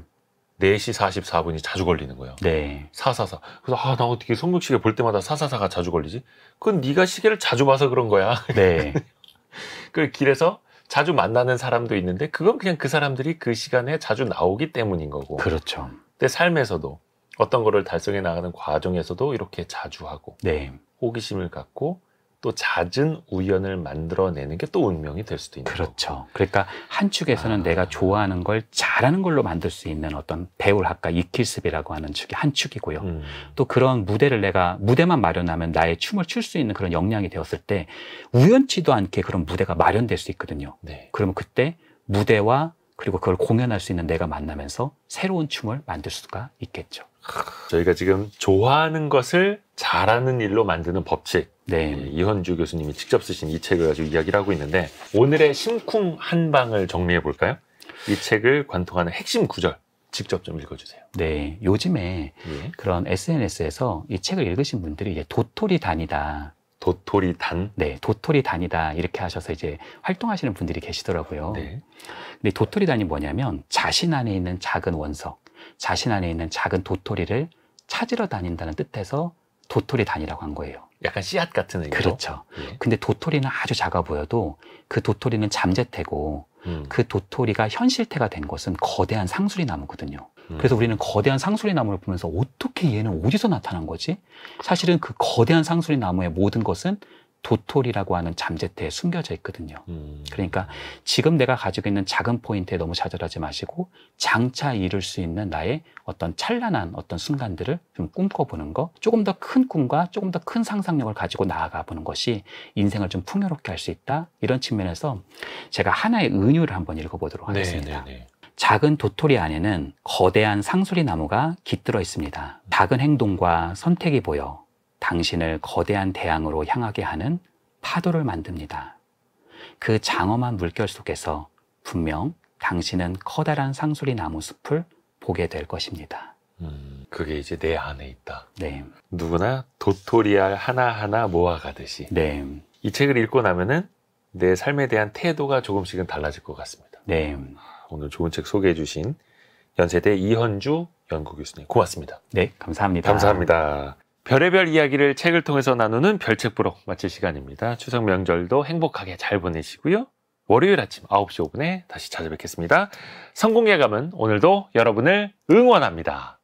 4시 44분이 자주 걸리는 거예요. 네. 444. 그래서 아, 나 어떻게 손목시계 볼 때마다 444가 자주 걸리지? 그건 네가 시계를 자주 봐서 그런 거야. 네. (laughs) 그 길에서 자주 만나는 사람도 있는데 그건 그냥 그 사람들이 그 시간에 자주 나오기 때문인 거고. 그렇죠. 내 삶에서도 어떤 거를 달성해 나가는 과정에서도 이렇게 자주 하고 네. 호기심을 갖고 또 잦은 우연을 만들어내는 게 또 운명이 될 수도 있는 그렇죠. 거고. 그러니까 한 축에서는 아. 내가 좋아하는 걸 잘하는 걸로 만들 수 있는 어떤 배울 학과 익힐습이라고 하는 축이 한 축이고요. 음. 또 그런 무대를 내가 무대만 마련하면 나의 춤을 출 수 있는 그런 역량이 되었을 때 우연치도 않게 그런 무대가 마련될 수 있거든요. 네. 그러면 그때 무대와 그리고 그걸 공연할 수 있는 내가 만나면서 새로운 춤을 만들 수가 있겠죠. 저희가 지금 좋아하는 것을 잘하는 일로 만드는 법칙 네. 이현주 교수님이 직접 쓰신 이 책을 가지고 이야기를 하고 있는데 오늘의 심쿵 한 방을 정리해 볼까요? 이 책을 관통하는 핵심 구절 직접 좀 읽어주세요. 네, 요즘에 예. 그런 SNS에서 이 책을 읽으신 분들이 이제 도토리 단이다. 도토리 단? 네, 도토리 단이다 이렇게 하셔서 이제 활동하시는 분들이 계시더라고요. 네. 근데 도토리 단이 뭐냐면 자신 안에 있는 작은 원석, 자신 안에 있는 작은 도토리를 찾으러 다닌다는 뜻에서 도토리 단이라고 한 거예요. 약간 씨앗 같은 의미로? 그렇죠. 예. 근데 도토리는 아주 작아 보여도 그 도토리는 잠재태고 음. 그 도토리가 현실태가 된 것은 거대한 상수리 나무거든요. 음. 그래서 우리는 거대한 상수리 나무를 보면서 어떻게 얘는 어디서 나타난 거지? 사실은 그 거대한 상수리 나무의 모든 것은 도토리라고 하는 잠재태에 숨겨져 있거든요. 음. 그러니까 지금 내가 가지고 있는 작은 포인트에 너무 좌절하지 마시고 장차 이룰 수 있는 나의 어떤 찬란한 어떤 순간들을 좀 꿈꿔보는 거 조금 더 큰 꿈과 조금 더 큰 상상력을 가지고 나아가 보는 것이 인생을 좀 풍요롭게 할 수 있다 이런 측면에서 제가 하나의 은유를 한번 읽어보도록 네, 하겠습니다. 네, 네. 작은 도토리 안에는 거대한 상수리 나무가 깃들어 있습니다. 음. 작은 행동과 선택이 보여 당신을 거대한 대항으로 향하게 하는 파도를 만듭니다. 그 장엄한 물결 속에서 분명 당신은 커다란 상수리 나무 숲을 보게 될 것입니다. 음, 그게 이제 내 안에 있다. 네. 누구나 도토리알 하나하나 모아가듯이. 네. 이 책을 읽고 나면은 내 삶에 대한 태도가 조금씩은 달라질 것 같습니다. 네. 아, 오늘 좋은 책 소개해 주신 연세대 이현주 연구교수님 고맙습니다. 네, 감사합니다. 감사합니다. 별의별 이야기를 책을 통해서 나누는 별책부록 마칠 시간입니다. 추석 명절도 행복하게 잘 보내시고요. 월요일 아침 9시 5분에 다시 찾아뵙겠습니다. 성공예감은 오늘도 여러분을 응원합니다.